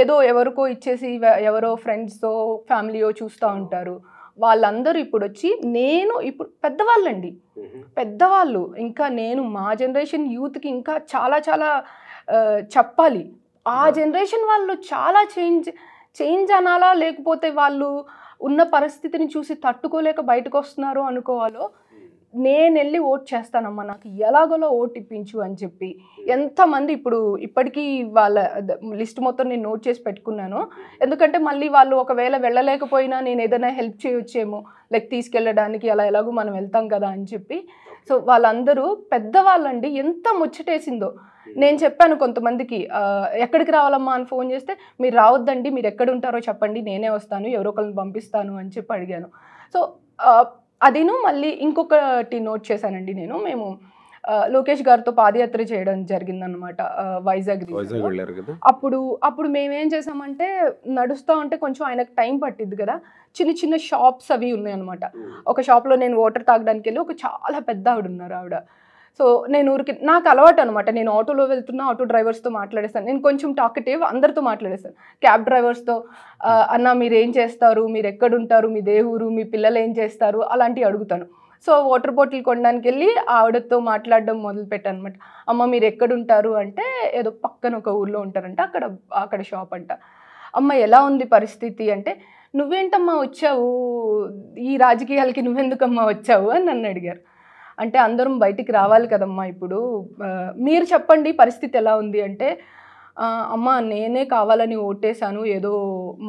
ఏదో ఎవరికో ఇచ్చేసి ఎవరో ఫ్రెండ్స్తో ఫ్యామిలీయో చూస్తూ ఉంటారు వాళ్ళందరూ ఇప్పుడు వచ్చి నేను ఇప్పుడు పెద్దవాళ్ళండి పెద్దవాళ్ళు ఇంకా నేను మా జనరేషన్ యూత్కి ఇంకా చాలా చాలా చెప్పాలి ఆ జనరేషన్ వాళ్ళు చాలా చేంజ్ చేంజ్ అనాలా లేకపోతే వాళ్ళు ఉన్న పరిస్థితిని చూసి తట్టుకోలేక బయటకు వస్తున్నారు అనుకోవాలో నేను వెళ్ళి ఓట్ చేస్తానమ్మా నాకు ఎలాగోలా ఓట్ ఇప్పించు అని చెప్పి ఎంతమంది ఇప్పుడు ఇప్పటికీ వాళ్ళ లిస్ట్ మొత్తం నేను నోట్ చేసి పెట్టుకున్నాను ఎందుకంటే మళ్ళీ వాళ్ళు ఒకవేళ వెళ్ళలేకపోయినా నేను ఏదైనా హెల్ప్ చేయొచ్చేమో లైక్ తీసుకెళ్ళడానికి అలా ఎలాగో మనం వెళ్తాం కదా అని చెప్పి సో వాళ్ళందరూ పెద్దవాళ్ళండి ఎంత ముచ్చటేసిందో నేను చెప్పాను కొంతమందికి ఎక్కడికి రావాలమ్మా అని ఫోన్ చేస్తే మీరు రావద్దండి మీరు ఎక్కడ ఉంటారో చెప్పండి నేనే వస్తాను ఎవరో ఒకరిని పంపిస్తాను అని చెప్పి అడిగాను సో అదేను మళ్ళీ ఇంకొకటి నోట్ చేశానండి నేను మేము లోకేష్ గారితో పాదయాత్ర చేయడం జరిగిందనమాట వైజాగ్ అప్పుడు అప్పుడు మేమేం చేసామంటే నడుస్తూ ఉంటే కొంచెం ఆయనకు టైం పట్టింది కదా చిన్న చిన్న షాప్స్ అవి ఉన్నాయి అనమాట ఒక షాప్లో నేను వాటర్ తాగడానికి వెళ్ళి ఒక చాలా పెద్ద ఆవిడ ఉన్నారు ఆవిడ సో నేను ఊరికి నాకు అలవాటు అనమాట నేను ఆటోలో వెళ్తున్నా ఆటో డ్రైవర్స్తో మాట్లాడేస్తాను నేను కొంచెం టాకటివ్ అందరితో మాట్లాడేస్తాను క్యాబ్ డ్రైవర్స్తో అన్న మీరు ఏం చేస్తారు మీరు ఎక్కడుంటారు మీ దేవురు మీ పిల్లలు ఏం చేస్తారు అలాంటివి అడుగుతాను సో వాటర్ బాటిల్ కొనడానికి వెళ్ళి ఆవిడతో మాట్లాడడం మొదలుపెట్టాను అనమాట అమ్మ మీరు ఎక్కడుంటారు అంటే ఏదో పక్కన ఒక ఊర్లో ఉంటారంట అక్కడ అక్కడ షాప్ అంట అమ్మ ఎలా ఉంది పరిస్థితి అంటే నువ్వేంటమ్మా వచ్చావు ఈ రాజకీయాలకి నువ్వెందుకమ్మా వచ్చావు అని నన్ను అడిగారు అంటే అందరం బయటికి రావాలి కదమ్మా ఇప్పుడు మీరు చెప్పండి పరిస్థితి ఎలా ఉంది అంటే అమ్మ నేనే కావాలని ఓటేశాను ఏదో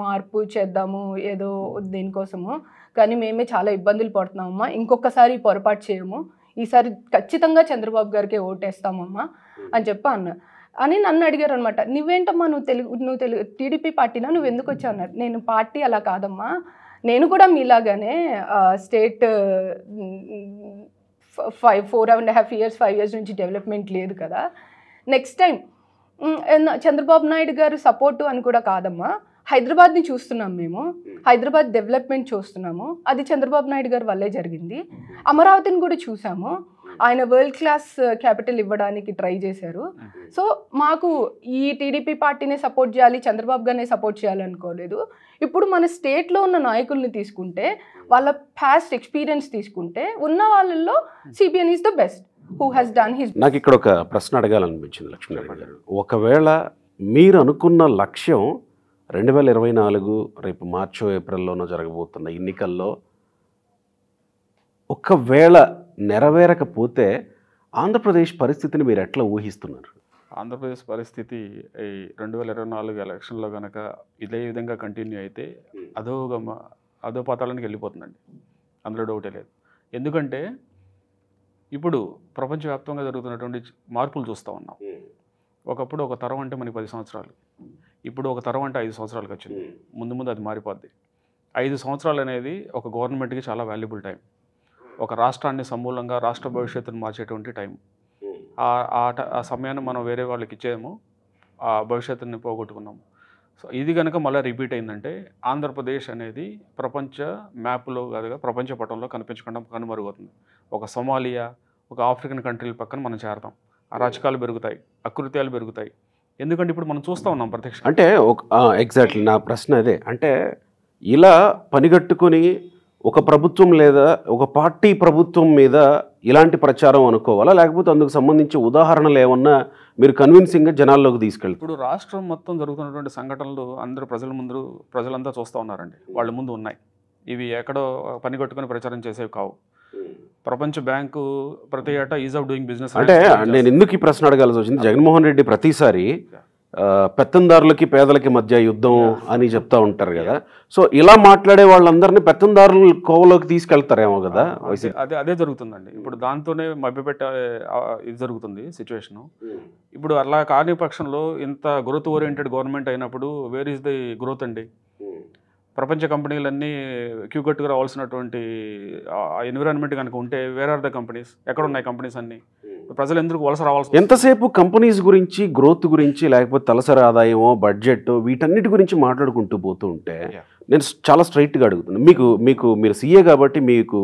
మార్పు చేద్దాము ఏదో దీనికోసము కానీ మేమే చాలా ఇబ్బందులు పడుతున్నామమ్మా ఇంకొకసారి పొరపాటు చేయము ఈసారి ఖచ్చితంగా చంద్రబాబు గారికే ఓటేస్తామమ్మా అని చెప్పి అన్న అని నన్ను అడిగారు అనమాట నువ్వేంటమ్మా నువ్వు తెలుగు నువ్వు తెలుగు టీడీపీ పార్టీనా నువ్వు ఎందుకు వచ్చావు అన్నారు నేను పార్టీ అలా కాదమ్మా నేను కూడా మీలాగానే state five four and half years five years నుంచి డెవలప్మెంట్ లేదు కదా నెక్స్ట్ టైం చంద్రబాబు నాయుడు గారు సపోర్టు అని కూడా కాదమ్మా హైదరాబాద్ని చూస్తున్నాం మేము హైదరాబాద్ డెవలప్మెంట్ చూస్తున్నాము అది చంద్రబాబు నాయుడు గారు వల్లే జరిగింది అమరావతిని కూడా చూసాము ఆయన వరల్డ్ క్లాస్ క్యాపిటల్ ఇవ్వడానికి ట్రై చేశారు సో మాకు ఈ టీడీపీ పార్టీనే సపోర్ట్ చేయాలి చంద్రబాబు గారినే సపోర్ట్ చేయాలనుకోలేదు ఇప్పుడు మన స్టేట్లో ఉన్న నాయకుల్ని తీసుకుంటే వాళ్ళ ఫాస్ట్ ఎక్స్పీరియన్స్ తీసుకుంటే ఉన్న వాళ్ళల్లో CBN is the best who has done his నాకు ఇక్కడ ఒక ప్రశ్న అడగాలనిపించింది లక్ష్మీనారాయణ గారు ఒకవేళ మీరు అనుకున్న లక్ష్యం రెండు వేల ఇరవై నాలుగు రేపు మార్చో ఏప్రిల్లోనో జరగబోతున్న ఎన్నికల్లో ఒకవేళ నెరవేరకపోతే ఆంధ్రప్రదేశ్ పరిస్థితిని మీరు ఎట్లా ఊహిస్తున్నారు ఆంధ్రప్రదేశ్ పరిస్థితి ఈ రెండు వేల ఇరవై నాలుగు ఎలక్షన్లో కనుక ఇదే విధంగా కంటిన్యూ అయితే అధోగ అధో పాతాళానికి వెళ్ళిపోతుందండి అందులో డౌటే లేదు ఎందుకంటే ఇప్పుడు ప్రపంచవ్యాప్తంగా జరుగుతున్నటువంటి మార్పులు చూస్తూ ఉన్నాం ఒకప్పుడు ఒక తరం అంటే మనకి పది సంవత్సరాలు ఇప్పుడు ఒక తరం అంటే ఐదు సంవత్సరాలకు వచ్చింది ముందు ముందు అది మారిపోద్ది ఐదు సంవత్సరాలు అనేది ఒక గవర్నమెంట్కి చాలా వాల్యుబుల్ టైం ఒక రాష్ట్రాన్ని సమూలంగా రాష్ట్ర భవిష్యత్తును మార్చేటువంటి టైం ఆ సమయాన్ని మనం వేరే వాళ్ళకి ఇచ్చేయము ఆ భవిష్యత్తుని పోగొట్టుకున్నాము సో ఇది కనుక మళ్ళీ రిపీట్ అయిందంటే ఆంధ్రప్రదేశ్ అనేది ప్రపంచ మ్యాప్లో కాదుగా ప్రపంచ పటంలో కనిపించకుండా కనుమరుగుతుంది ఒక సొమాలియా ఒక ఆఫ్రికన్ కంట్రీల పక్కన మనం చేరతాం అరాచకాలు పెరుగుతాయి అకృత్యాలు పెరుగుతాయి ఎందుకంటే ఇప్పుడు మనం చూస్తూ ఉన్నాం ప్రత్యక్ష అంటే ఎగ్జాక్ట్లీ నా ప్రశ్న అదే అంటే ఇలా పనిగట్టుకుని ఒక ప్రభుత్వం లేదా ఒక పార్టీ ప్రభుత్వం మీద ఇలాంటి ప్రచారం అనుకోవాలా లేకపోతే అందుకు సంబంధించి ఉదాహరణలు ఏమన్నా మీరు కన్విన్సింగ్గా జనాల్లోకి తీసుకెళ్ళి ఇప్పుడు రాష్ట్రం మొత్తం జరుగుతున్నటువంటి సంఘటనలు అందరూ ప్రజల ముందు ప్రజలంతా చూస్తూ ఉన్నారండి వాళ్ళ ముందు ఉన్నాయి ఇవి ఎక్కడో పని కట్టుకుని ప్రచారం చేసేవి కావు hmm. ప్రపంచ బ్యాంకు ప్రతి ఏటా ఈజ్ ఆఫ్ డూయింగ్ బిజినెస్ అంటే నేను ఎందుకు ఈ ప్రశ్న అడగాల్సి వచ్చింది జగన్మోహన్ రెడ్డి ప్రతిసారి పెత్తందారులకి పేదలకి మధ్య యుద్ధం అని చెప్తా ఉంటారు కదా సో ఇలా మాట్లాడే వాళ్ళందరినీ పెత్తందారులు కోవలోకి తీసుకెళ్తారేమో కదా అదే అదే జరుగుతుందండి ఇప్పుడు దాంతోనే మభ్యపెట్టే ఇది జరుగుతుంది సిచ్యువేషను hmm. ఇప్పుడు అలా కాని పక్షంలో ఇంత గ్రోత్ ఓరియంటెడ్ గవర్నమెంట్ అయినప్పుడు వేర్ ఈస్ ది గ్రోత్ అండి hmm. ప్రపంచ కంపెనీలన్నీ క్యూకట్టుగా రావాల్సినటువంటి ఎన్విరాన్మెంట్ కనుక ఉంటే వేర్ ఆర్ ద కంపెనీస్ ఎక్కడ ఉన్నాయి కంపెనీస్ అన్నీ hmm. ప్రజలు ఎందుకు వలస రావాల్సి ఎంతసేపు కంపెనీస్ గురించి గ్రోత్ గురించి లేకపోతే తలసరి ఆదాయమో బడ్జెట్ వీటన్నిటి గురించి మాట్లాడుకుంటూ పోతూ ఉంటే నేను చాలా స్ట్రైట్గా అడుగుతున్నాను మీకు మీకు మీరు సీఏ కాబట్టి మీకు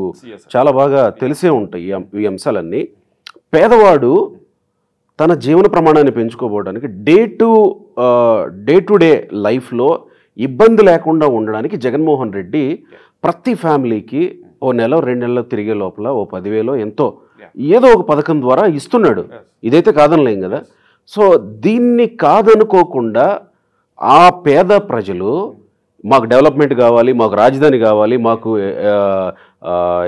చాలా బాగా తెలిసే ఉంటాయి ఈ అంశాలన్నీ పేదవాడు తన జీవన ప్రమాణాన్ని పెంచుకోవడానికి day to day to day లైఫ్లో ఇబ్బంది లేకుండా ఉండడానికి జగన్మోహన్ రెడ్డి ప్రతి ఫ్యామిలీకి ఓ నెల రెండు నెలలు తిరిగే లోపల ఓ పదివేలో ఎంతో ఏదో ఒక పథకం ద్వారా ఇస్తున్నాడు ఇదైతే కాదనలేం కదా సో దీన్ని కాదనుకోకుండా ఆ పేద ప్రజలు మాకు డెవలప్మెంట్ కావాలి మాకు రాజధాని కావాలి మాకు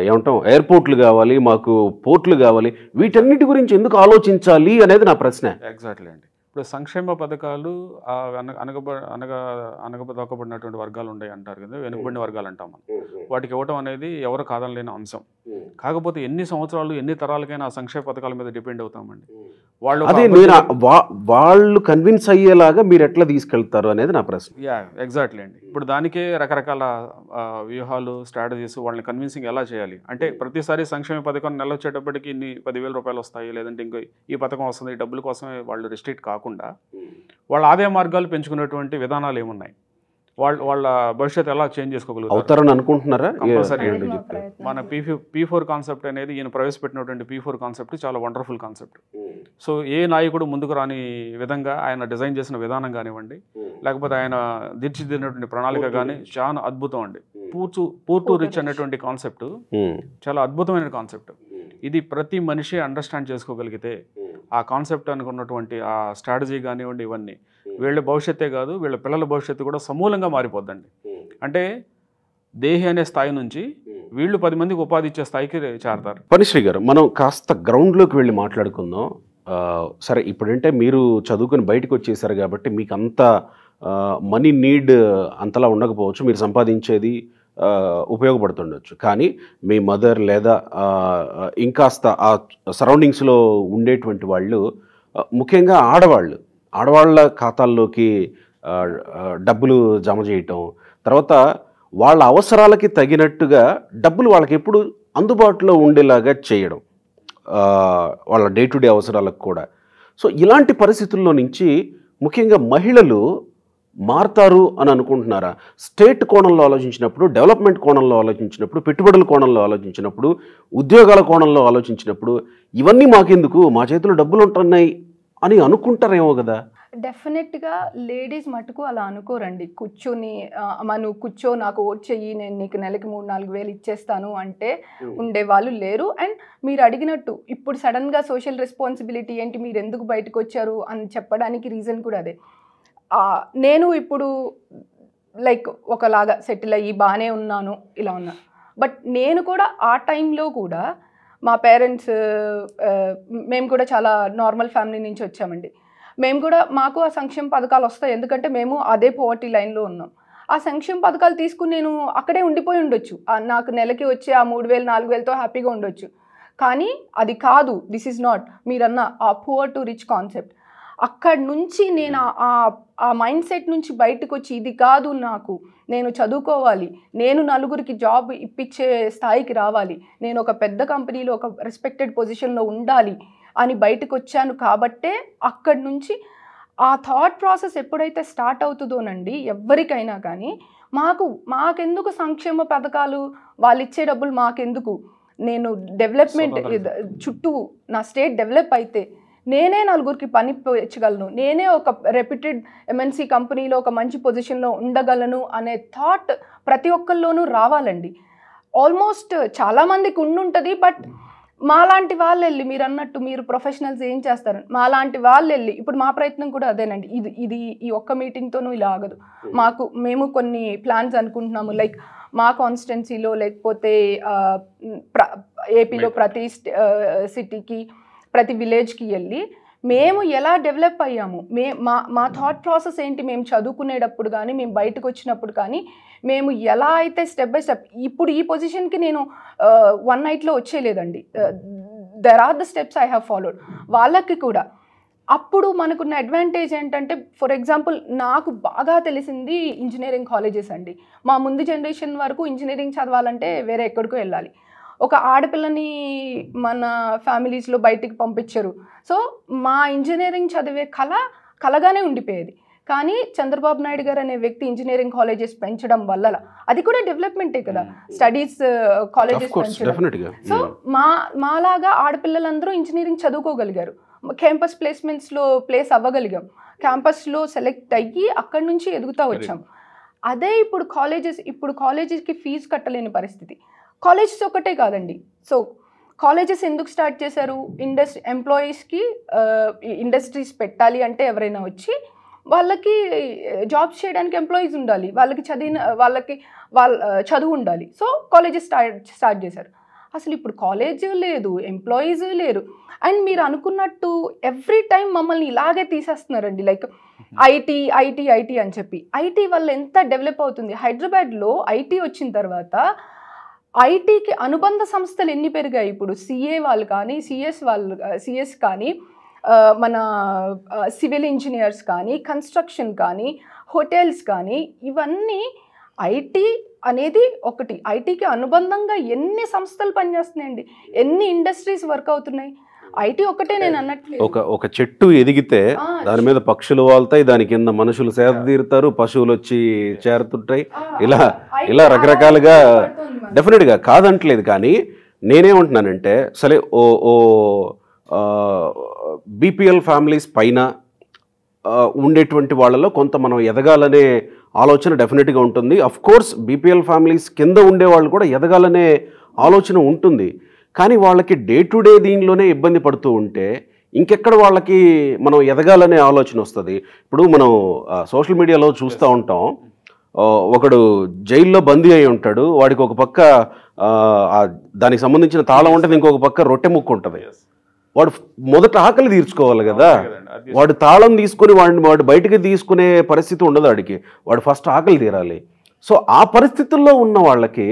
ఏమంటాం ఎయిర్పోర్ట్లు కావాలి మాకు పోర్ట్లు కావాలి వీటన్నిటి గురించి ఎందుకు ఆలోచించాలి అనేది నా ప్రశ్న ఎగ్జాక్ట్లీ అండి ఇప్పుడు సంక్షేమ పథకాలు అనగబ అనగ అనగబదొక్కబడినటువంటి వర్గాలు ఉన్నాయి అంటారు కదా వెనుకబడిన వర్గాలు అంటాం మనం వాటికి ఇవ్వటం అనేది ఎవరు లేని అంశం కాకపోతే ఎన్ని సంవత్సరాలు ఎన్ని తరాలకైనా ఆ సంక్షేమ పథకాల మీద డిపెండ్ అవుతామండి వాళ్ళు అదే మీరు వాళ్ళు కన్విన్స్ అయ్యేలాగా మీరు ఎట్లా తీసుకెళ్తారు అనేది నా ప్రశ్న యా ఎగ్జాక్ట్లీ అండి ఇప్పుడు దానికే రకరకాల వ్యూహాలు స్ట్రాటజీస్ వాళ్ళని కన్విన్సింగ్ ఎలా చేయాలి అంటే ప్రతిసారి సంక్షేమ పథకం నెల వచ్చేటప్పటికి ఇన్ని పదివేల రూపాయలు వస్తాయి లేదంటే ఇంకో ఈ పథకం వస్తుంది డబ్బుల కోసమే వాళ్ళు రిస్ట్రిక్ట్ కాకుండా కాకుండా వాళ్ళ ఆదాయ మార్గాలు పెంచుకునేటువంటి విధానాలు ఏమున్నాయి వాళ్ళ వాళ్ళ భవిష్యత్తు ఎలా చేంజ్ చేసుకోగలుగుతారు అనుకుంటున్నారా మన పీ పీ ఫోర్ కాన్సెప్ట్ అనేది ఈయన ప్రవేశపెట్టినటువంటి పీ ఫోర్ కాన్సెప్ట్ చాలా వండర్ఫుల్ కాన్సెప్ట్ సో ఏ నాయకుడు ముందుకు రాని విధంగా ఆయన డిజైన్ చేసిన విధానం కానివ్వండి లేకపోతే ఆయన తీర్చిదిద్దినటువంటి ప్రణాళిక కానీ చాలా అద్భుతం అండి పూర్చు పూర్టు రిచ్ అనేటువంటి కాన్సెప్ట్ చాలా అద్భుతమైన కాన్సెప్ట్ ఇది ప్రతి మనిషి అండర్స్టాండ్ చేసుకోగలిగితే ఆ కాన్సెప్ట్ అనుకున్నటువంటి ఆ స్ట్రాటజీ కానివ్వండి ఇవన్నీ వీళ్ళ భవిష్యత్తే కాదు వీళ్ళ పిల్లల భవిష్యత్తు కూడా సమూలంగా మారిపోద్దండి అంటే దేహి అనే స్థాయి నుంచి వీళ్ళు పది మందికి ఉపాధి ఇచ్చే స్థాయికి చేరతారు పనిశ్రీ గారు మనం కాస్త గ్రౌండ్లోకి వెళ్ళి మాట్లాడుకుందాం సరే ఇప్పుడంటే మీరు చదువుకుని బయటకు వచ్చేసారు కాబట్టి మీకు అంత మనీ నీడ్ అంతలా ఉండకపోవచ్చు మీరు సంపాదించేది ఉపయోగపడుతుండొచ్చు కానీ మీ మదర్ లేదా ఇంకాస్త ఆ సరౌండింగ్స్లో ఉండేటువంటి వాళ్ళు ముఖ్యంగా ఆడవాళ్ళు ఆడవాళ్ళ ఖాతాల్లోకి డబ్బులు జమ చేయటం తర్వాత వాళ్ళ అవసరాలకి తగినట్టుగా డబ్బులు వాళ్ళకి ఎప్పుడు అందుబాటులో ఉండేలాగా చేయడం వాళ్ళ డే టు డే అవసరాలకు కూడా సో ఇలాంటి పరిస్థితుల్లో నుంచి ముఖ్యంగా మహిళలు మారుతారు అని అనుకుంటున్నారా స్టేట్ కోణంలో ఆలోచించినప్పుడు డెవలప్మెంట్ కోణంలో ఆలోచించినప్పుడు పెట్టుబడుల కోణంలో ఆలోచించినప్పుడు ఉద్యోగాల కోణంలో ఆలోచించినప్పుడు ఇవన్నీ మాకెందుకు మా చేతిలో డబ్బులు ఉంటున్నాయి అని అనుకుంటారేమో కదా డెఫినెట్గా లేడీస్ మటుకు అలా అనుకోరండి కూర్చొని అమ్మా నువ్వు కూర్చో నాకు ఓట్ చెయ్యి నేను నీకు నెలకి మూడు నాలుగు వేలు ఇచ్చేస్తాను అంటే ఉండేవాళ్ళు లేరు అండ్ మీరు అడిగినట్టు ఇప్పుడు సడన్గా సోషల్ రెస్పాన్సిబిలిటీ ఏంటి మీరు ఎందుకు బయటకు వచ్చారు అని చెప్పడానికి రీజన్ కూడా అదే నేను ఇప్పుడు లైక్ ఒకలాగా సెటిల్ అయ్యి బాగానే ఉన్నాను ఇలా ఉన్నా బట్ నేను కూడా ఆ టైంలో కూడా మా పేరెంట్స్ మేము కూడా చాలా నార్మల్ ఫ్యామిలీ నుంచి వచ్చామండి మేము కూడా మాకు ఆ సంక్షేమ పథకాలు వస్తాయి ఎందుకంటే మేము అదే పోవర్టీ లైన్లో ఉన్నాం ఆ సంక్షేమ పథకాలు తీసుకుని నేను అక్కడే ఉండిపోయి ఉండొచ్చు నాకు నెలకి వచ్చే ఆ మూడు వేలు నాలుగు వేలతో హ్యాపీగా ఉండొచ్చు కానీ అది కాదు దిస్ ఈజ్ నాట్ మీరన్న ఆ పువర్ టు రిచ్ కాన్సెప్ట్ అక్కడి నుంచి నేను ఆ ఆ మైండ్ సెట్ నుంచి బయటకు వచ్చి ఇది కాదు నాకు నేను చదువుకోవాలి నేను నలుగురికి జాబ్ ఇప్పించే స్థాయికి రావాలి నేను ఒక పెద్ద కంపెనీలో ఒక రెస్పెక్టెడ్ పొజిషన్లో ఉండాలి అని బయటకు వచ్చాను కాబట్టే అక్కడి నుంచి ఆ థాట్ ప్రాసెస్ ఎప్పుడైతే స్టార్ట్ అవుతుందోనండి ఎవరికైనా కానీ మాకు మాకెందుకు సంక్షేమ పథకాలు వాళ్ళు ఇచ్చే డబ్బులు మాకెందుకు నేను డెవలప్మెంట్ చుట్టూ నా స్టేట్ డెవలప్ అయితే నేనే నలుగురికి పని ఇచ్చగలను నేనే ఒక రెప్యూటెడ్ ఎంఎన్సీ కంపెనీలో ఒక మంచి పొజిషన్లో ఉండగలను అనే థాట్ ప్రతి ఒక్కరిలోనూ రావాలండి ఆల్మోస్ట్ చాలామందికి ఉండుంటుంది బట్ మాలాంటి వాళ్ళు వెళ్ళి మీరు అన్నట్టు మీరు ప్రొఫెషనల్స్ ఏం చేస్తారు మాలాంటి వాళ్ళు వెళ్ళి ఇప్పుడు మా ప్రయత్నం కూడా అదేనండి ఇది ఇది ఈ ఒక్క మీటింగ్తోనూ ఇలా ఆగదు hmm. మాకు మేము కొన్ని ప్లాన్స్ అనుకుంటున్నాము లైక్ మా కాన్స్టిట్యున్సీలో లేకపోతే ఏపీలో ప్రతి సిటీకి ప్రతి విలేజ్కి వెళ్ళి మేము ఎలా డెవలప్ అయ్యాము మే మా మా థాట్ ప్రాసెస్ ఏంటి మేము చదువుకునేటప్పుడు కానీ మేము బయటకు వచ్చినప్పుడు కానీ మేము ఎలా అయితే స్టెప్ బై స్టెప్ ఇప్పుడు ఈ పొజిషన్కి నేను వన్ నైట్లో వచ్చేయలేదండి there are the steps I have followed వాళ్ళకి కూడా అప్పుడు మనకున్న అడ్వాంటేజ్ ఏంటంటే ఫర్ ఎగ్జాంపుల్ నాకు బాగా తెలిసింది ఇంజనీరింగ్ కాలేజెస్ అండి మా ముందు జనరేషన్ వరకు ఇంజనీరింగ్ చదవాలంటే వేరే ఎక్కడికో వెళ్ళాలి ఒక ఆడపిల్లని మన ఫ్యామిలీస్లో బయటికి పంపించరు సో మా ఇంజనీరింగ్ చదివే కళ కళగానే ఉండిపోయేది కానీ చంద్రబాబు నాయుడు గారు అనే వ్యక్తి ఇంజనీరింగ్ కాలేజెస్ పెంచడం వల్ల అది కూడా డెవలప్మెంటే కదా hmm. Studies colleges so hmm. మా మాలాగా ఆడపిల్లలందరూ ఇంజనీరింగ్ చదువుకోగలిగారు క్యాంపస్ ప్లేస్మెంట్స్లో ప్లేస్ అవ్వగలిగాం క్యాంపస్లో సెలెక్ట్ అయ్యి అక్కడి నుంచి ఎదుగుతూ వచ్చాం అదే ఇప్పుడు కాలేజెస్ ఇప్పుడు కాలేజెస్కి ఫీజు కట్టలేని పరిస్థితి కాలేజెస్ ఒకటే కాదండి సో కాలేజెస్ ఎందుకు స్టార్ట్ చేశారు ఇండస్ట్రీ ఎంప్లాయీస్కి ఇండస్ట్రీస్ పెట్టాలి అంటే ఎవరైనా వచ్చి వాళ్ళకి జాబ్స్ చేయడానికి ఎంప్లాయీస్ ఉండాలి వాళ్ళకి చదివిన వాళ్ళకి వాళ్ళ చదువు ఉండాలి సో కాలేజెస్ స్టార్ట్ స్టార్ట్ చేశారు అసలు ఇప్పుడు కాలేజ్ లేదు ఎంప్లాయీస్ లేరు అండ్ మీరు అనుకున్నట్టు ఎవ్రీ టైం మమ్మల్ని ఇలాగే తీసేస్తున్నారండి లైక్ ఐటీ ఐటీ ఐటీ అని చెప్పి ఐటీ వల్ల ఎంత డెవలప్ అవుతుంది హైదరాబాద్లో ఐటీ వచ్చిన తర్వాత ఐటీకి అనుబంధ సంస్థలు ఎన్ని పెరిగాయి ఇప్పుడు సిఏ వాళ్ళు కానీ సిఎస్ వాళ్ళు సిఎస్ కానీ మన సివిల్ ఇంజనీర్స్ కానీ కన్స్ట్రక్షన్ కానీ హోటల్స్ కానీ ఇవన్నీ ఐటీ అనేది ఒకటి ఐటీకి అనుబంధంగా ఎన్ని సంస్థలు పనిచేస్తున్నాయండి ఎన్ని ఇండస్ట్రీస్ వర్క్ అవుతున్నాయి ఐటీ ఒకటే నేను అన్నట్లేదు ఒక ఒక చెట్టు ఎదిగితే దాని మీద పక్షులు వాళ్తాయి దాని కింద మనుషులు సేద తీరుతారు పశువులు వచ్చి చేరుతుంటాయి ఇలా ఇలా రకరకాలుగా డెఫినెట్గా కాదంటలేదు కానీ నేనేమంటున్నానంటే సరే ఓ ఓ బీపీఎల్ ఫ్యామిలీస్ పైన ఉండేటువంటి వాళ్ళలో కొంత మనం ఎదగాలనే ఆలోచన డెఫినెట్గా ఉంటుంది అఫ్కోర్స్ బీపీఎల్ ఫ్యామిలీస్ కింద ఉండేవాళ్ళు కూడా ఎదగాలనే ఆలోచన ఉంటుంది కానీ వాళ్ళకి డే టు డే దీనిలోనే ఇబ్బంది పడుతూ ఉంటే ఇంకెక్కడ వాళ్ళకి మనం ఎదగాలనే ఆలోచన వస్తుంది ఇప్పుడు మనం సోషల్ మీడియాలో చూస్తూ ఉంటాం ఒకడు జైల్లో బందీ అయి ఉంటాడు వాడికి ఒక పక్క దానికి సంబంధించిన తాళం ఉంటుంది ఇంకొక పక్క రొట్టె ముక్కు ఉంటుంది వాడు మొదట ఆకలి తీర్చుకోవాలి కదా వాడు తాళం తీసుకొని వాడిని వాడు బయటకి తీసుకునే పరిస్థితి ఉండదు వాడికి వాడు ఫస్ట్ ఆకలి తీరాలి సో ఆ పరిస్థితుల్లో ఉన్న వాళ్ళకి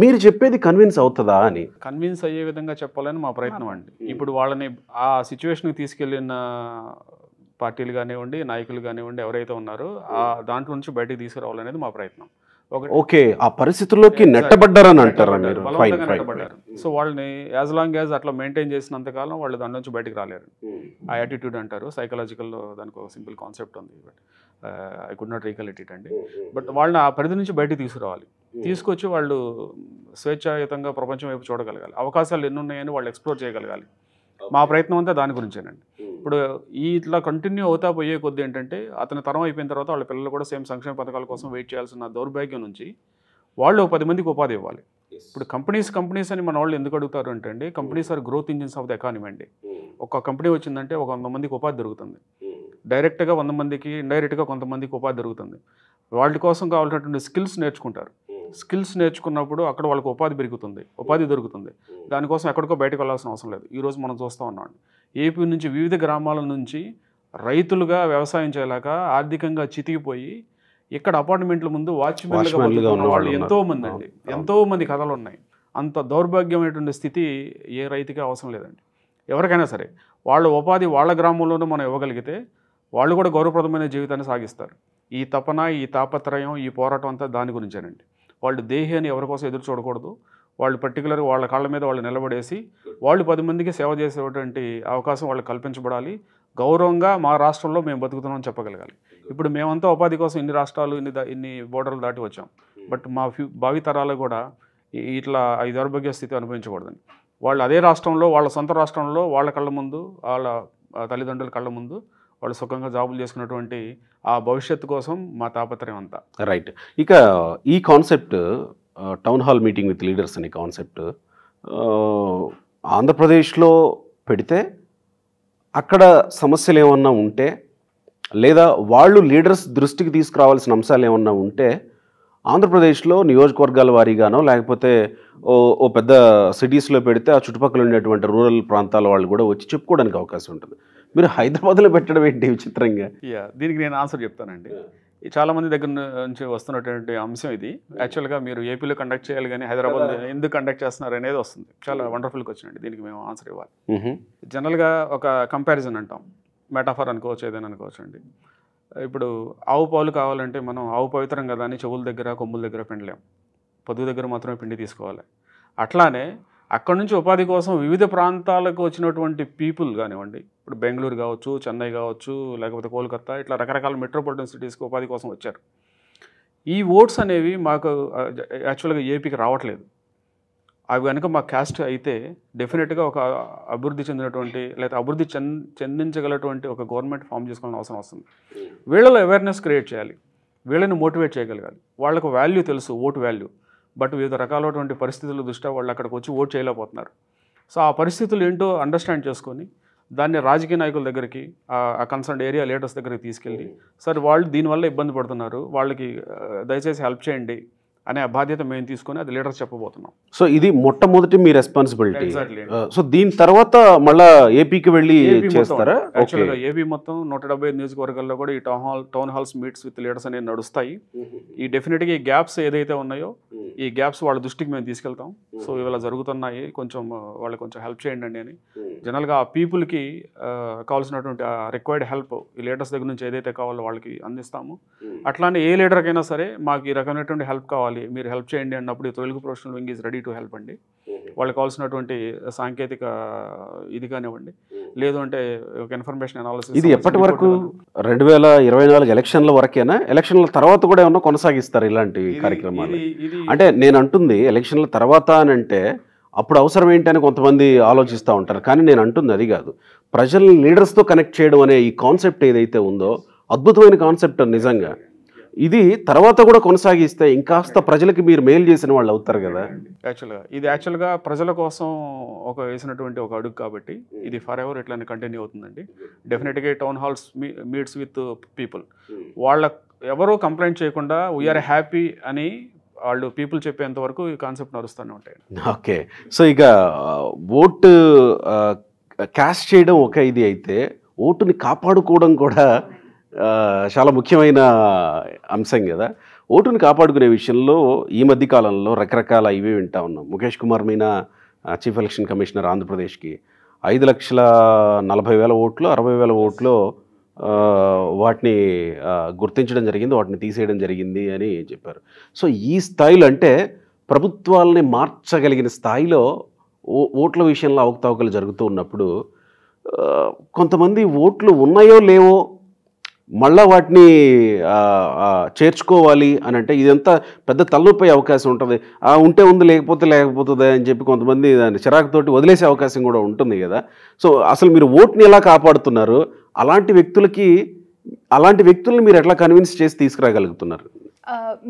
మీరు చెప్పేది కన్విన్స్ అవుతుందా అని కన్విన్స్ అయ్యే విధంగా చెప్పాలని మా ప్రయత్నం అండి hmm. ఇప్పుడు వాళ్ళని ఆ సిచ్యువేషన్కి తీసుకెళ్ళిన పార్టీలు కానివ్వండి నాయకులు కానివ్వండి ఎవరైతే ఉన్నారో ఆ hmm. దాంట్లో నుంచి బయటకు తీసుకురావాలనేది మా ప్రయత్నం ఓకే ఆ పరిస్థితుల్లోకి నెట్టబడ్డారని అంటారా మీరు సో వాళ్ళని యాజ్ లాంగ్ యాజ్ అట్లా మెయింటైన్ చేసినంత కాలం వాళ్ళు దాని నుంచి బయటకు రాలేరు hmm. ఆ యాటిట్యూడ్ అంటారు సైకలాజికల్లో దానికి ఒక సింపుల్ కాన్సెప్ట్ ఉంది I could not recollect it అండి బట్ hmm, hmm, hmm. వాళ్ళని ఆ పరిధి నుంచి బయటికి తీసుకురావాలి తీసుకొచ్చి వాళ్ళు స్వేచ్ఛాయుతంగా ప్రపంచం వైపు చూడగలగాలి అవకాశాలు ఎన్ని ఉన్నాయని వాళ్ళు ఎక్స్ప్లోర్ చేయగలగాలి మా ప్రయత్నం అంతా దాని గురించేనండి ఇప్పుడు ఈ ఇట్లా కంటిన్యూ అవుతా పోయే కొద్ది ఏంటంటే అతని తరం అయిపోయిన తర్వాత వాళ్ళ పిల్లలు కూడా సేమ్ సంక్షేమ పథకాల కోసం వెయిట్ చేయాల్సిన దౌర్భాగ్యం నుంచి వాళ్ళు పది మందికి ఉపాధి ఇవ్వాలి ఇప్పుడు కంపెనీస్ కంపెనీస్ అని మన వాళ్ళు ఎందుకు అడుగుతారు అంటే అండి companies are growth engines of the economy అండి ఒక కంపెనీ వచ్చిందంటే ఒక వంద మందికి ఉపాధి దొరుకుతుంది డైరెక్ట్గా వంద మందికి ఇండైరెక్ట్గా కొంతమందికి ఉపాధి దొరుకుతుంది వాళ్ళ కోసం కావాల్సినటువంటి స్కిల్స్ నేర్చుకుంటారు స్కిల్స్ నేర్చుకున్నప్పుడు అక్కడ వాళ్ళకి ఉపాధి పెరుగుతుంది ఉపాధి దొరుకుతుంది దానికోసం ఎక్కడికో బయటకు వెళ్ళాల్సిన అవసరం లేదు ఈరోజు మనం చూస్తూ ఉన్నాం ఏపీ నుంచి వివిధ గ్రామాల నుంచి రైతులుగా వ్యవసాయం చేయలేక ఆర్థికంగా చితికిపోయి ఇక్కడ అపార్ట్మెంట్ల ముందు వాచ్మెన్లుగా వాళ్ళు ఎంతో మంది అండి ఎంతో మంది కథలు ఉన్నాయి అంత దౌర్భాగ్యమైనటువంటి స్థితి ఏ రైతుకి అవసరం లేదండి ఎవరికైనా సరే వాళ్ళ ఉపాధి వాళ్ళ గ్రామంలోనూ మనం ఇవ్వగలిగితే వాళ్ళు కూడా గౌరవప్రదమైన జీవితాన్ని సాగిస్తారు ఈ తపన ఈ తాపత్రయం ఈ పోరాటం అంతా దాని గురించేనండి వాళ్ళు దేహాన్ని ఎవరికోసం ఎవరి కోసం ఎదురు చూడకూడదు వాళ్ళు పర్టికులర్గా వాళ్ళ కాళ్ళ మీద వాళ్ళు నిలబడేసి వాళ్ళు పది మందికి సేవ చేసేటువంటి అవకాశం వాళ్ళు కల్పించబడాలి గౌరవంగా మా రాష్ట్రంలో మేము బతుకుతున్నామని చెప్పగలగాలి ఇప్పుడు మేమంతా ఉపాధి కోసం ఇన్ని రాష్ట్రాలు ఇన్ని ఇన్ని బోర్డర్లు దాటి వచ్చాం బట్ మా ఫ్యూ భావితరాలు కూడా ఇట్లా ఈ దౌర్భాగ్య స్థితి అనుభవించకూడదని వాళ్ళు అదే రాష్ట్రంలో వాళ్ళ సొంత రాష్ట్రంలో వాళ్ళ కళ్ళ ముందు వాళ్ళ తల్లిదండ్రుల కళ్ళ ముందు వాళ్ళు సుఖంగా జాబులు చేసుకున్నటువంటి ఆ భవిష్యత్తు కోసం మా తాపత్రయం అంతా రైట్ ఇక ఈ concept town hall meeting with leaders అనే కాన్సెప్ట్ ఆంధ్రప్రదేశ్లో పెడితే అక్కడ సమస్యలు ఏమన్నా ఉంటే లేదా వాళ్ళు లీడర్స్ దృష్టికి తీసుకురావాల్సిన అంశాలు ఏమన్నా ఉంటే ఆంధ్రప్రదేశ్లో నియోజకవర్గాల వారీగానో లేకపోతే ఓ ఓ పెద్ద సిటీస్లో పెడితే ఆ చుట్టుపక్కల ఉండేటువంటి రూరల్ ప్రాంతాల వాళ్ళు కూడా వచ్చి చెప్పుకోవడానికి అవకాశం ఉంటుంది మీరు హైదరాబాద్లో పెట్టడం ఏంటి విచిత్రంగా యా దీనికి నేను ఆన్సర్ చెప్తానండి చాలామంది దగ్గర నుంచి వస్తున్నటువంటి అంశం ఇది యాక్చువల్గా మీరు ఏపీలో కండక్ట్ చేయాలి కానీ హైదరాబాద్ ఎందుకు కండక్ట్ చేస్తున్నారు అనేది వస్తుంది చాలా వండర్ఫుల్ అండి దీనికి మేము ఆన్సర్ ఇవ్వాలి జనరల్గా ఒక కంపారిజన్ అంటాం మెటాఫర్ అనుకోవచ్చు ఏదైనా అనుకోవచ్చు అండి ఇప్పుడు ఆవు పాలు కావాలంటే మనం ఆవు పవిత్రం కదా అని చెవుల దగ్గర కొమ్ముల దగ్గర పిండలేం పొద్దు దగ్గర మాత్రమే పిండి తీసుకోవాలి అట్లానే అక్కడి నుంచి ఉపాధి కోసం వివిధ ప్రాంతాలకు వచ్చినటువంటి పీపుల్ కానివ్వండి ఇప్పుడు బెంగళూరు కావచ్చు చెన్నై కావచ్చు లేకపోతే కోల్కత్తా ఇట్లా రకరకాల మెట్రోపాలిటన్ సిటీస్కి ఉపాధి కోసం వచ్చారు ఈ ఓట్స్ అనేవి మాకు యాక్చువల్గా ఏపీకి రావట్లేదు అవి కనుక మా క్యాస్ట్ అయితే డెఫినెట్గా ఒక అభివృద్ధి చెందినటువంటి లేదా అభివృద్ధి చెందించగలటువంటి ఒక గవర్నమెంట్ ఫామ్ చేసుకోవాలని అవసరం వస్తుంది వీళ్ళలో అవేర్నెస్ క్రియేట్ చేయాలి వీళ్ళని మోటివేట్ చేయగలగాలి వాళ్ళకు వాల్యూ తెలుసు ఓటు వాల్యూ బట్ వివిధ రకాలైనటువంటి పరిస్థితుల దృష్ట్యా వాళ్ళు అక్కడికి వచ్చి ఓట్ చేయలేకపోతున్నారు సో ఆ పరిస్థితులు ఏంటో అండర్స్టాండ్ చేసుకొని దాన్ని రాజకీయ నాయకుల దగ్గరికి ఆ కన్సర్న్ ఏరియా లీడర్స్ దగ్గరికి తీసుకెళ్ళి సార్ వాళ్ళు దీనివల్ల ఇబ్బంది పడుతున్నారు వాళ్ళకి దయచేసి హెల్ప్ చేయండి అనే బాధ్యత మేము తీసుకొని అది లీడర్స్ చెప్పబోతున్నాం సో ఇది మొట్టమొదటి మీ రెస్పాన్సిబిలిటీ సో దీని తర్వాత మళ్ళీ ఏపీకి వెళ్ళి చేస్తారా యాక్చువల్గా ఏపీ మొత్తం నూట డెబ్బై ఐదు నియోజకవర్గాల్లో కూడా ఈ town hall town halls meets with leaders అనేవి నడుస్తాయి ఈ డెఫినెట్గా ఈ గ్యాప్స్ ఏదైతే ఉన్నాయో ఈ గ్యాప్స్ వాళ్ళ దృష్టికి మేము తీసుకెళ్తాం సో ఇవాళ జరుగుతున్నాయి కొంచెం వాళ్ళు కొంచెం హెల్ప్ చేయండి అని జనరల్గా ఆ పీపుల్కి కావాల్సినటువంటి రిక్వైర్డ్ హెల్ప్ ఈ లీడర్స్ దగ్గర నుంచి ఏదైతే కావాలో వాళ్ళకి అందిస్తాము అట్లానే ఏ లీడర్కైనా సరే మాకు ఈ రకమైనటువంటి హెల్ప్ కావాలి కావాలి మీరు హెల్ప్ చేయండి అన్నప్పుడు Telugu professional wing is ready to help అండి వాళ్ళకి కావాల్సినటువంటి సాంకేతిక ఇది కానివ్వండి లేదు అంటే ఒక ఇన్ఫర్మేషన్ అనాలిసిస్ ఇది ఎప్పటి వరకు రెండు వేల ఇరవై నాలుగు ఎలక్షన్ల వరకేనా ఎలక్షన్ల తర్వాత కూడా ఏమన్నా కొనసాగిస్తారు ఇలాంటి కార్యక్రమాలు అంటే నేను అంటుంది ఎలక్షన్ల తర్వాత అని అంటే అప్పుడు అవసరం ఏంటని కొంతమంది ఆలోచిస్తూ ఉంటారు కానీ నేను అంటుంది అది కాదు ప్రజల్ని లీడర్స్తో కనెక్ట్ చేయడం అనే ఈ కాన్సెప్ట్ ఏదైతే ఉందో అద్భుతమైన కాన్సెప్ట్ నిజంగా ఇది తర్వాత కూడా కొనసాగిస్తే ఇంకాస్త ప్రజలకి మీరు మెయిల్ చేసిన వాళ్ళు అవుతారు కదా యాక్చువల్గా ఇది యాక్చువల్గా ప్రజల కోసం ఒక వేసినటువంటి ఒక అడుగు కాబట్టి hmm. ఇది ఫర్ ఎవర్ ఇట్లానే కంటిన్యూ అవుతుందండి డెఫినెట్గా town halls meets with people వాళ్ళ ఎవరో కంప్లైంట్ చేయకుండా వీఆర్ హ్యాపీ అని వాళ్ళు పీపుల్ చెప్పేంత వరకు ఈ కాన్సెప్ట్ నడుస్తూనే ఉంటాయి ఓకే సో ఇక ఓటు క్యాష్ చేయడం ఒక ఇది అయితే ఓటుని కాపాడుకోవడం కూడా చాలా ముఖ్యమైన అంశం కదా ఓటును కాపాడుకునే విషయంలో ఈ మధ్య కాలంలో రకరకాల ఇవే వింటా ఉన్నాం Mukesh Kumar Meena chief election commissioner ఆంధ్రప్రదేశ్కి ఐదు లక్షల నలభై వేల ఓట్లు అరవై వేల ఓట్లు వాటిని గుర్తించడం జరిగింది వాటిని తీసేయడం జరిగింది అని చెప్పారు సో ఈ స్థాయిలో అంటే ప్రభుత్వాలని మార్చగలిగిన స్థాయిలో ఓ ఓట్ల విషయంలో అవకతవకలు జరుగుతూ ఉన్నప్పుడు కొంతమంది ఓట్లు ఉన్నాయో లేవో మళ్ళీ వాటిని చేర్చుకోవాలి అని అంటే ఇదంతా పెద్ద తలనొప్పి అవకాశం ఉంటుంది ఉంటే ఉంది లేకపోతే లేకపోతుంది అని చెప్పి కొంతమంది దాన్ని చిరాకుతోటి వదిలేసే అవకాశం కూడా ఉంటుంది కదా సో అసలు మీరు ఓట్ని ఎలా కాపాడుతున్నారు అలాంటి వ్యక్తులకి అలాంటి వ్యక్తులను మీరు ఎట్లా కన్విన్స్ చేసి తీసుకురాగలుగుతున్నారు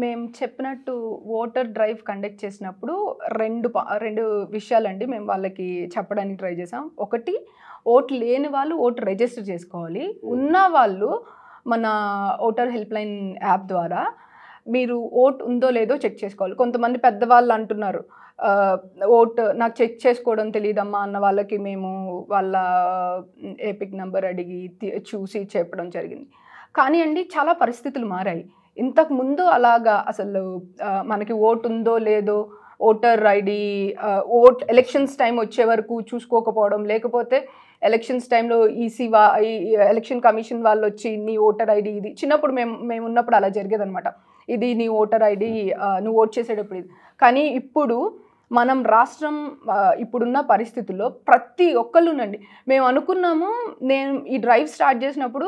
మేము చెప్పినట్టు ఓటర్ డ్రైవ్ కండక్ట్ చేసినప్పుడు రెండు రెండు విషయాలండి మేము వాళ్ళకి చెప్పడానికి ట్రై చేసాం ఒకటి ఓటు లేని వాళ్ళు ఓటు రిజిస్టర్ చేసుకోవాలి ఉన్న వాళ్ళు మన ఓటర్ హెల్ప్ లైన్ యాప్ ద్వారా మీరు ఓట్ ఉందో లేదో చెక్ చేసుకోవాలి కొంతమంది పెద్దవాళ్ళు అంటున్నారు ఓట్ నాకు చెక్ చేసుకోవడం తెలియదమ్మా అన్న వాళ్ళకి మేము వాళ్ళ ఏపిక్ నెంబర్ అడిగి చూసి చెప్పడం జరిగింది కానీ అండి చాలా పరిస్థితులు మారాయి ఇంతకుముందు అలాగా అసలు మనకి ఓటు ఉందో లేదో voter ID vote elections time వచ్చే వరకు చూసుకోకపోవడం లేకపోతే ఎలక్షన్స్ టైంలో ఈసీ వా ఎలక్షన్ కమిషన్ వాళ్ళు వచ్చి నీ ఓటర్ ఐడి ఇది చిన్నప్పుడు మేము మేము ఉన్నప్పుడు అలా జరిగేదనమాట ఇది నీ ఓటర్ ఐడి hmm. నువ్వు ఓట్ చేసేటప్పుడు ఇది కానీ ఇప్పుడు మనం రాష్ట్రం ఇప్పుడున్న పరిస్థితుల్లో ప్రతి ఒక్కళ్ళునండి మేము అనుకున్నాము నేను ఈ డ్రైవ్ స్టార్ట్ చేసినప్పుడు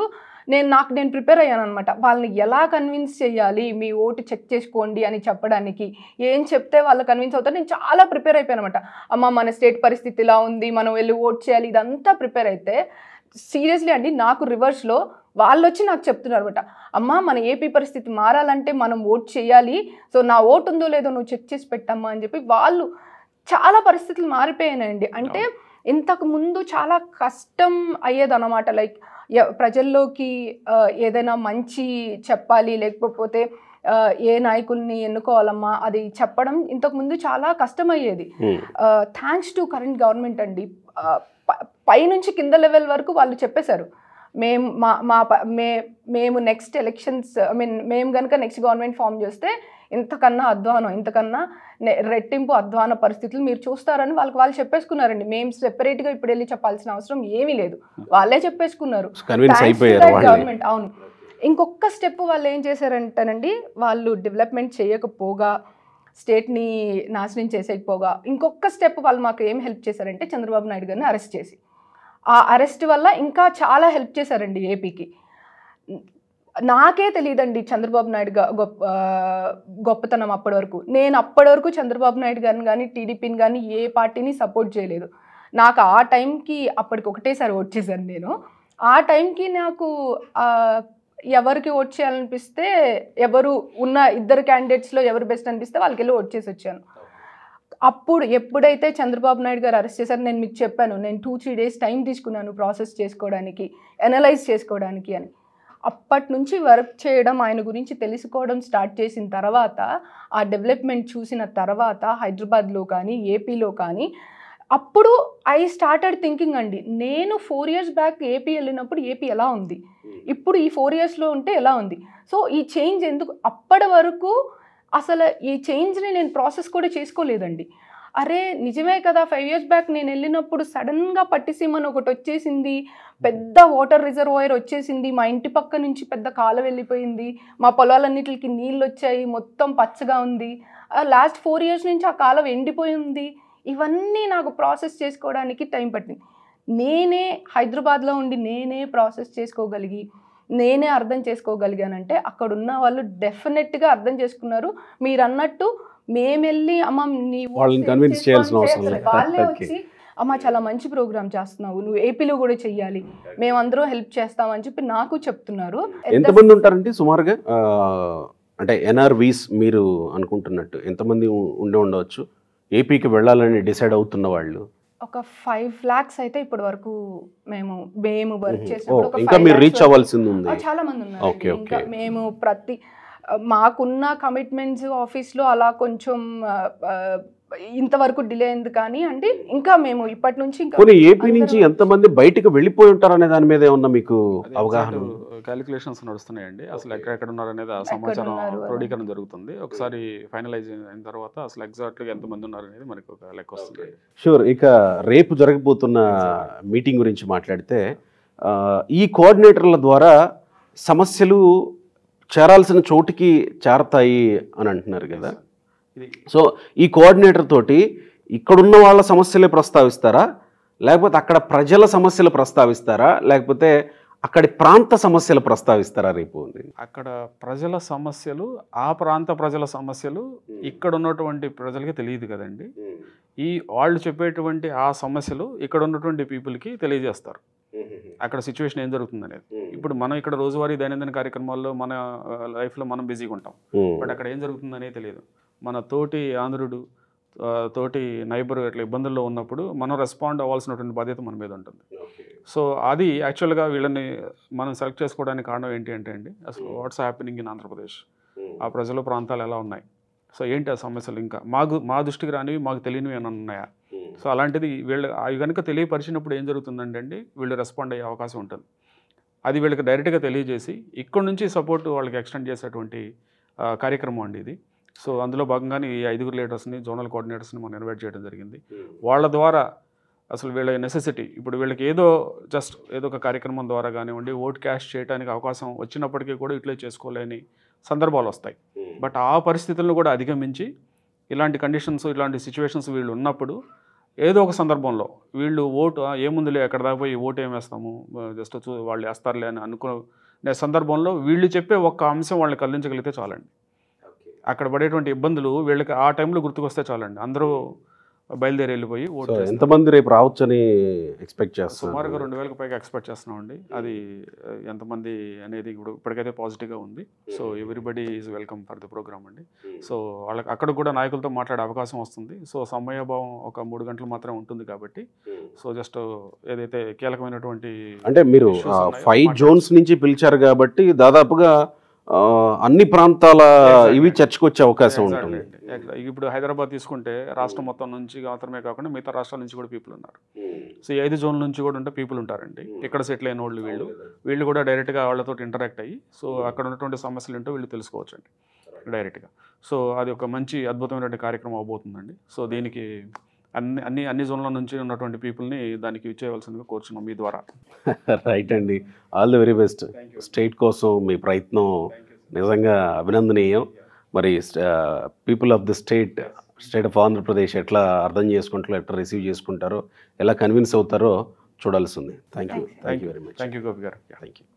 నేను నాకు నేను ప్రిపేర్ అయ్యాను అనమాట వాళ్ళని ఎలా కన్విన్స్ చేయాలి మీ ఓటు చెక్ చేసుకోండి అని చెప్పడానికి ఏం చెప్తే వాళ్ళు కన్విన్స్ అవుతారు నేను చాలా ప్రిపేర్ అయిపోయాను అనమాట అమ్మ మన స్టేట్ పరిస్థితి ఇలా ఉంది మనం వెళ్ళి ఓట్ చేయాలి ఇదంతా ప్రిపేర్ అయితే సీరియస్లీ అండి నాకు రివర్స్లో వాళ్ళు వచ్చి నాకు చెప్తున్నారు అనమాట అమ్మ మన ఏపీ పరిస్థితి మారాలంటే మనం ఓట్ చేయాలి సో నా ఓటు ఉందో లేదో నువ్వు చెక్ చేసి పెట్టమ్మా అని చెప్పి వాళ్ళు చాలా పరిస్థితులు మారిపోయానండి అంటే ఇంతకు ముందు చాలా కష్టం అయ్యేదన్నమాట లైక్ ప్రజల్లోకి ఏదైనా మంచి చెప్పాలి లేకపోతే ఏ నాయకుల్ని ఎన్నుకోవాలమ్మా అది చెప్పడం ఇంతకుముందు చాలా కష్టమయ్యేది థ్యాంక్స్ టు కరెంట్ గవర్నమెంట్ అండి పైనుంచి కింద లెవెల్ వరకు వాళ్ళు చెప్పేశారు మేము మా మా మే మేము నెక్స్ట్ ఎలక్షన్స్ ఐ మీన్ మేము కనుక నెక్స్ట్ గవర్నమెంట్ ఫామ్ చేస్తే ఇంతకన్నా అధ్వానం ఇంతకన్నా రెట్టింపు అధ్వాన పరిస్థితులు మీరు చూస్తారని వాళ్ళకి వాళ్ళు చెప్పేసుకున్నారండి మేము సెపరేట్గా ఇప్పుడు వెళ్ళి చెప్పాల్సిన అవసరం ఏమీ లేదు వాళ్ళే చెప్పేసుకున్నారు గవర్నమెంట్ అవును ఇంకొక స్టెప్ వాళ్ళు ఏం చేశారంటేనండి వాళ్ళు డెవలప్మెంట్ చేయకపోగా స్టేట్ని నాశనం చేసేకపోగా ఇంకొక స్టెప్ వాళ్ళు మాకు ఏం హెల్ప్ చేశారంటే చంద్రబాబు నాయుడు గారిని అరెస్ట్ చేసి ఆ అరెస్ట్ వల్ల ఇంకా చాలా హెల్ప్ చేశారండి ఏపీకి నాకే తెలియదండి చంద్రబాబు నాయుడు గొప్ప గొప్పతనం అప్పటి వరకు నేను అప్పటి వరకు చంద్రబాబు నాయుడు గారిని కానీ టీడీపీని కానీ ఏ పార్టీని సపోర్ట్ చేయలేదు నాకు ఆ టైంకి అప్పటికి ఒకటేసారి ఓట్ చేశాను నేను ఆ టైంకి నాకు ఎవరికి ఓట్ చేయాలనిపిస్తే ఎవరు ఉన్న ఇద్దరు క్యాండిడేట్స్లో ఎవరు బెస్ట్ అనిపిస్తే వాళ్ళకి వెళ్ళి ఓట్ చేసి వచ్చాను అప్పుడు ఎప్పుడైతే చంద్రబాబు నాయుడు గారు అరెస్ట్ చేశారు నేను మీకు చెప్పాను నేను టూ త్రీ డేస్ టైం తీసుకున్నాను ప్రాసెస్ చేసుకోవడానికి అనలైజ్ చేసుకోవడానికి అని అప్పటి నుంచి వర్క్ చేయడం ఆయన గురించి తెలుసుకోవడం స్టార్ట్ చేసిన తర్వాత ఆ డెవలప్మెంట్ చూసిన తర్వాత హైదరాబాద్లో కానీ ఏపీలో కానీ అప్పుడు ఐ స్టార్టెడ్ థింకింగ్ అండి నేను ఫోర్ ఇయర్స్ బ్యాక్ ఏపీ వెళ్ళినప్పుడు ఏపీ ఎలా ఉంది hmm. ఇప్పుడు ఈ ఫోర్ ఇయర్స్లో ఉంటే ఎలా ఉంది సో ఈ చేంజ్ ఎందుకు అప్పటి వరకు అసలు ఈ చేంజ్ని నేను ప్రాసెస్ కూడా చేసుకోలేదండి అరే నిజమే కదా ఫైవ్ ఇయర్స్ బ్యాక్ నేను వెళ్ళినప్పుడు సడన్గా పట్టిసీమని ఒకటి వచ్చేసింది పెద్ద వాటర్ రిజర్వాయర్ వచ్చేసింది మా ఇంటి పక్క నుంచి పెద్ద కాల వెళ్ళిపోయింది మా పొలాలన్నిటికి నీళ్ళు వచ్చాయి మొత్తం పచ్చగా ఉంది లాస్ట్ ఫోర్ ఇయర్స్ నుంచి ఆ కాలం ఎండిపోయింది ఇవన్నీ నాకు ప్రాసెస్ చేసుకోవడానికి టైం పట్టింది నేనే హైదరాబాద్లో ఉండి నేనే ప్రాసెస్ చేసుకోగలిగి నేనే అర్థం చేసుకోగలిగానంటే అక్కడ ఉన్న వాళ్ళు డెఫినెట్గా అర్థం చేసుకున్నారు మీరు అన్నట్టు మేము వెళ్ళి అమ్మ వాళ్ళని చేయాల్సిన అవసరం వచ్చి అమ్మ చాలా మంచి ప్రోగ్రామ్ చేస్తున్నావు నువ్వు ఏపీలో కూడా చెయ్యాలి మేమందరం హెల్ప్ చేస్తామని చెప్పి నాకు చెప్తున్నారు ఎంతమంది ఉంటారండి సుమారుగా అంటే ఎన్ఆర్వీస్ మీరు అనుకుంటున్నట్టు ఎంతమంది ఉండే ఉండవచ్చు ఏపీకి వెళ్ళాలని డిసైడ్ అవుతున్న వాళ్ళు ఒక ఫైవ్ లాక్స్ అయితే ఇప్పటి వరకు మేము మేము వర్క్ చేసినప్పుడు చాలా మంది ఉన్నారు మేము ప్రతి మాకున్న కమిట్మెంట్స్ ఆఫీస్లో అలా కొంచెం ఇంతవరకు డిలే అయింది కానీ అంటే ఇంకా మేము ఇప్పటి నుంచి ఇంకా ఏపీ నుంచి ఎంతమంది బయటకు వెళ్ళిపోయి ఉంటారు అనే దాని మీద ఏమన్నా మీకు అవగాహన క్యాలిక్యులేషన్స్ నడుస్తున్నాయండి అసలు ఎక్కడ ఉన్నారు అనేది ఆ సమాచారం క్రోడీకరణ జరుగుతుంది ఒకసారి ఫైనలైజ్ అయిన తర్వాత అసలు ఎగ్జాక్ట్గా ఎంతమంది ఉన్నారు అనేది మనకు ఒక లెక్క వస్తుంది షూర్ ఇక రేపు జరగబోతున్న మీటింగ్ గురించి మాట్లాడితే ఈ కోఆర్డినేటర్ల ద్వారా సమస్యలు చేరాల్సిన చోటికి చేరతాయి అని అంటున్నారు కదా సో ఈ కోఆర్డినేటర్ తోటి ఇక్కడున్న వాళ్ళ సమస్యలే ప్రస్తావిస్తారా లేకపోతే అక్కడ ప్రజల సమస్యలు ప్రస్తావిస్తారా లేకపోతే అక్కడి ప్రాంత సమస్యలు ప్రస్తావిస్తారా రేపు అక్కడ ప్రజల సమస్యలు ఆ ప్రాంత ప్రజల సమస్యలు ఇక్కడ ఉన్నటువంటి ప్రజలకి తెలియదు కదండి ఈ వాళ్ళు చెప్పేటువంటి ఆ సమస్యలు ఇక్కడ ఉన్నటువంటి పీపుల్కి తెలియజేస్తారు అక్కడ సిచ్యువేషన్ ఏం జరుగుతుంది అనేది ఇప్పుడు మనం ఇక్కడ రోజువారీ దైనందిన కార్యక్రమాల్లో మన లైఫ్లో మనం బిజీగా ఉంటాం బట్ అక్కడ ఏం జరుగుతుంది అనేది తెలియదు మన తోటి ఆంధ్రుడు తోటి నైబర్ ఇట్లా ఇబ్బందుల్లో ఉన్నప్పుడు మనం రెస్పాండ్ అవ్వాల్సినటువంటి బాధ్యత మన మీద ఉంటుంది సో అది యాక్చువల్గా వీళ్ళని మనం సెలెక్ట్ చేసుకోవడానికి కారణం ఏంటి అంటే అండి అసలు వాట్స్ హ్యాపెనింగ్ ఇన్ ఆంధ్రప్రదేశ్ ఆ ప్రజల ప్రాంతాలు ఎలా ఉన్నాయి సో ఏంటి ఆ సమస్యలు ఇంకా మాకు మా దృష్టికి రానివి మాకు తెలియనివి అని ఉన్నాయా సో అలాంటిది వీళ్ళు అవి కనుక తెలియపరిచినప్పుడు ఏం జరుగుతుందంటే వీళ్ళు రెస్పాండ్ అయ్యే అవకాశం ఉంటుంది అది వీళ్ళకి డైరెక్ట్గా తెలియజేసి ఇక్కడ నుంచి సపోర్ట్ వాళ్ళకి ఎక్స్టెండ్ చేసేటువంటి కార్యక్రమం అండి ఇది సో అందులో భాగంగానే ఈ ఐదుగురు లీడర్స్ని జోనల్ కోఆర్డినేటర్స్ని మనం ఇన్వైట్ చేయడం జరిగింది వాళ్ళ ద్వారా అసలు వీళ్ళ నెసెసిటీ ఇప్పుడు వీళ్ళకి ఏదో జస్ట్ ఏదో ఒక కార్యక్రమం ద్వారా కానివ్వండి ఓట్ క్యాష్ చేయడానికి అవకాశం వచ్చినప్పటికీ కూడా ఇట్లే చేసుకోలేని సందర్భాలు వస్తాయి బట్ ఆ పరిస్థితులను కూడా అధిగమించి ఇలాంటి కండిషన్స్ ఇలాంటి సిచ్యువేషన్స్ వీళ్ళు ఉన్నప్పుడు ఏదో ఒక సందర్భంలో వీళ్ళు ఓటు ఏముందిలే ఎక్కడ దాకా పోయి ఓటు ఏం వేస్తాము జస్ట్ వాళ్ళు వేస్తారులే అని అనుకునే సందర్భంలో వీళ్ళు చెప్పే ఒక్క అంశం వాళ్ళని కదిలించగలిగితే చాలండి అక్కడ పడేటువంటి ఇబ్బందులు వీళ్ళకి ఆ టైంలో గుర్తుకొస్తే చాలండి అందరూ బయలుదేరి వెళ్ళిపోయి ఎంతమంది రేపు రావచ్చని ఎక్స్పెక్ట్ చేస్తాం సుమారుగా రెండు వేలకు పైగా ఎక్స్పెక్ట్ చేస్తున్నామండి అది ఎంతమంది అనేది ఇప్పుడు ఇప్పటికైతే పాజిటివ్గా ఉంది so everybody is welcome for the programme అండి సో వాళ్ళకి అక్కడ కూడా నాయకులతో మాట్లాడే అవకాశం వస్తుంది సో సమయభావం ఒక మూడు గంటలు మాత్రమే ఉంటుంది కాబట్టి సో జస్ట్ ఏదైతే కీలకమైనటువంటి అంటే మీరు ఫైవ్ జోన్స్ నుంచి పిలిచారు కాబట్టి దాదాపుగా అన్ని ప్రాంతాల ఇవి చర్చకొచ్చే అవకాశం ఉంటుంది ఇప్పుడు హైదరాబాద్ తీసుకుంటే రాష్ట్రం మొత్తం నుంచి మాత్రమే కాకుండా మిగతా రాష్ట్రాల నుంచి కూడా పీపుల్ ఉన్నారు సో hmm. ఐదు జోన్ల నుంచి కూడా ఉంటే పీపుల్ ఉంటారండి ఎక్కడ hmm. సెటిల్ అయిన వాళ్ళు వీళ్ళు వీళ్ళు కూడా డైరెక్ట్గా వాళ్ళతో ఇంటరాక్ట్ అయ్యి సో అక్కడ ఉన్నటువంటి సమస్యలు ఏంటో వీళ్ళు తెలుసుకోవచ్చండి డైరెక్ట్గా సో అది ఒక మంచి అద్భుతమైనటువంటి కార్యక్రమం అవబోతుందండి సో దీనికి అన్ని అన్ని అన్ని జోన్ల నుంచి ఉన్నటువంటి పీపుల్ని దానికి ఇచ్చేయవలసిందిగా కోరుచున్నాం మీ ద్వారా రైట్ అండి all the very best state కోసం మీ ప్రయత్నం నిజంగా అభినందనీయం మరి people of the state state of Andhra Pradesh ఎట్లా అర్థం చేసుకుంటారో ఎట్లా రిసీవ్ చేసుకుంటారో ఎలా కన్విన్స్ అవుతారో చూడాల్సి ఉంది thank you thank you very much thank you Gopi గారు థ్యాంక్ యూ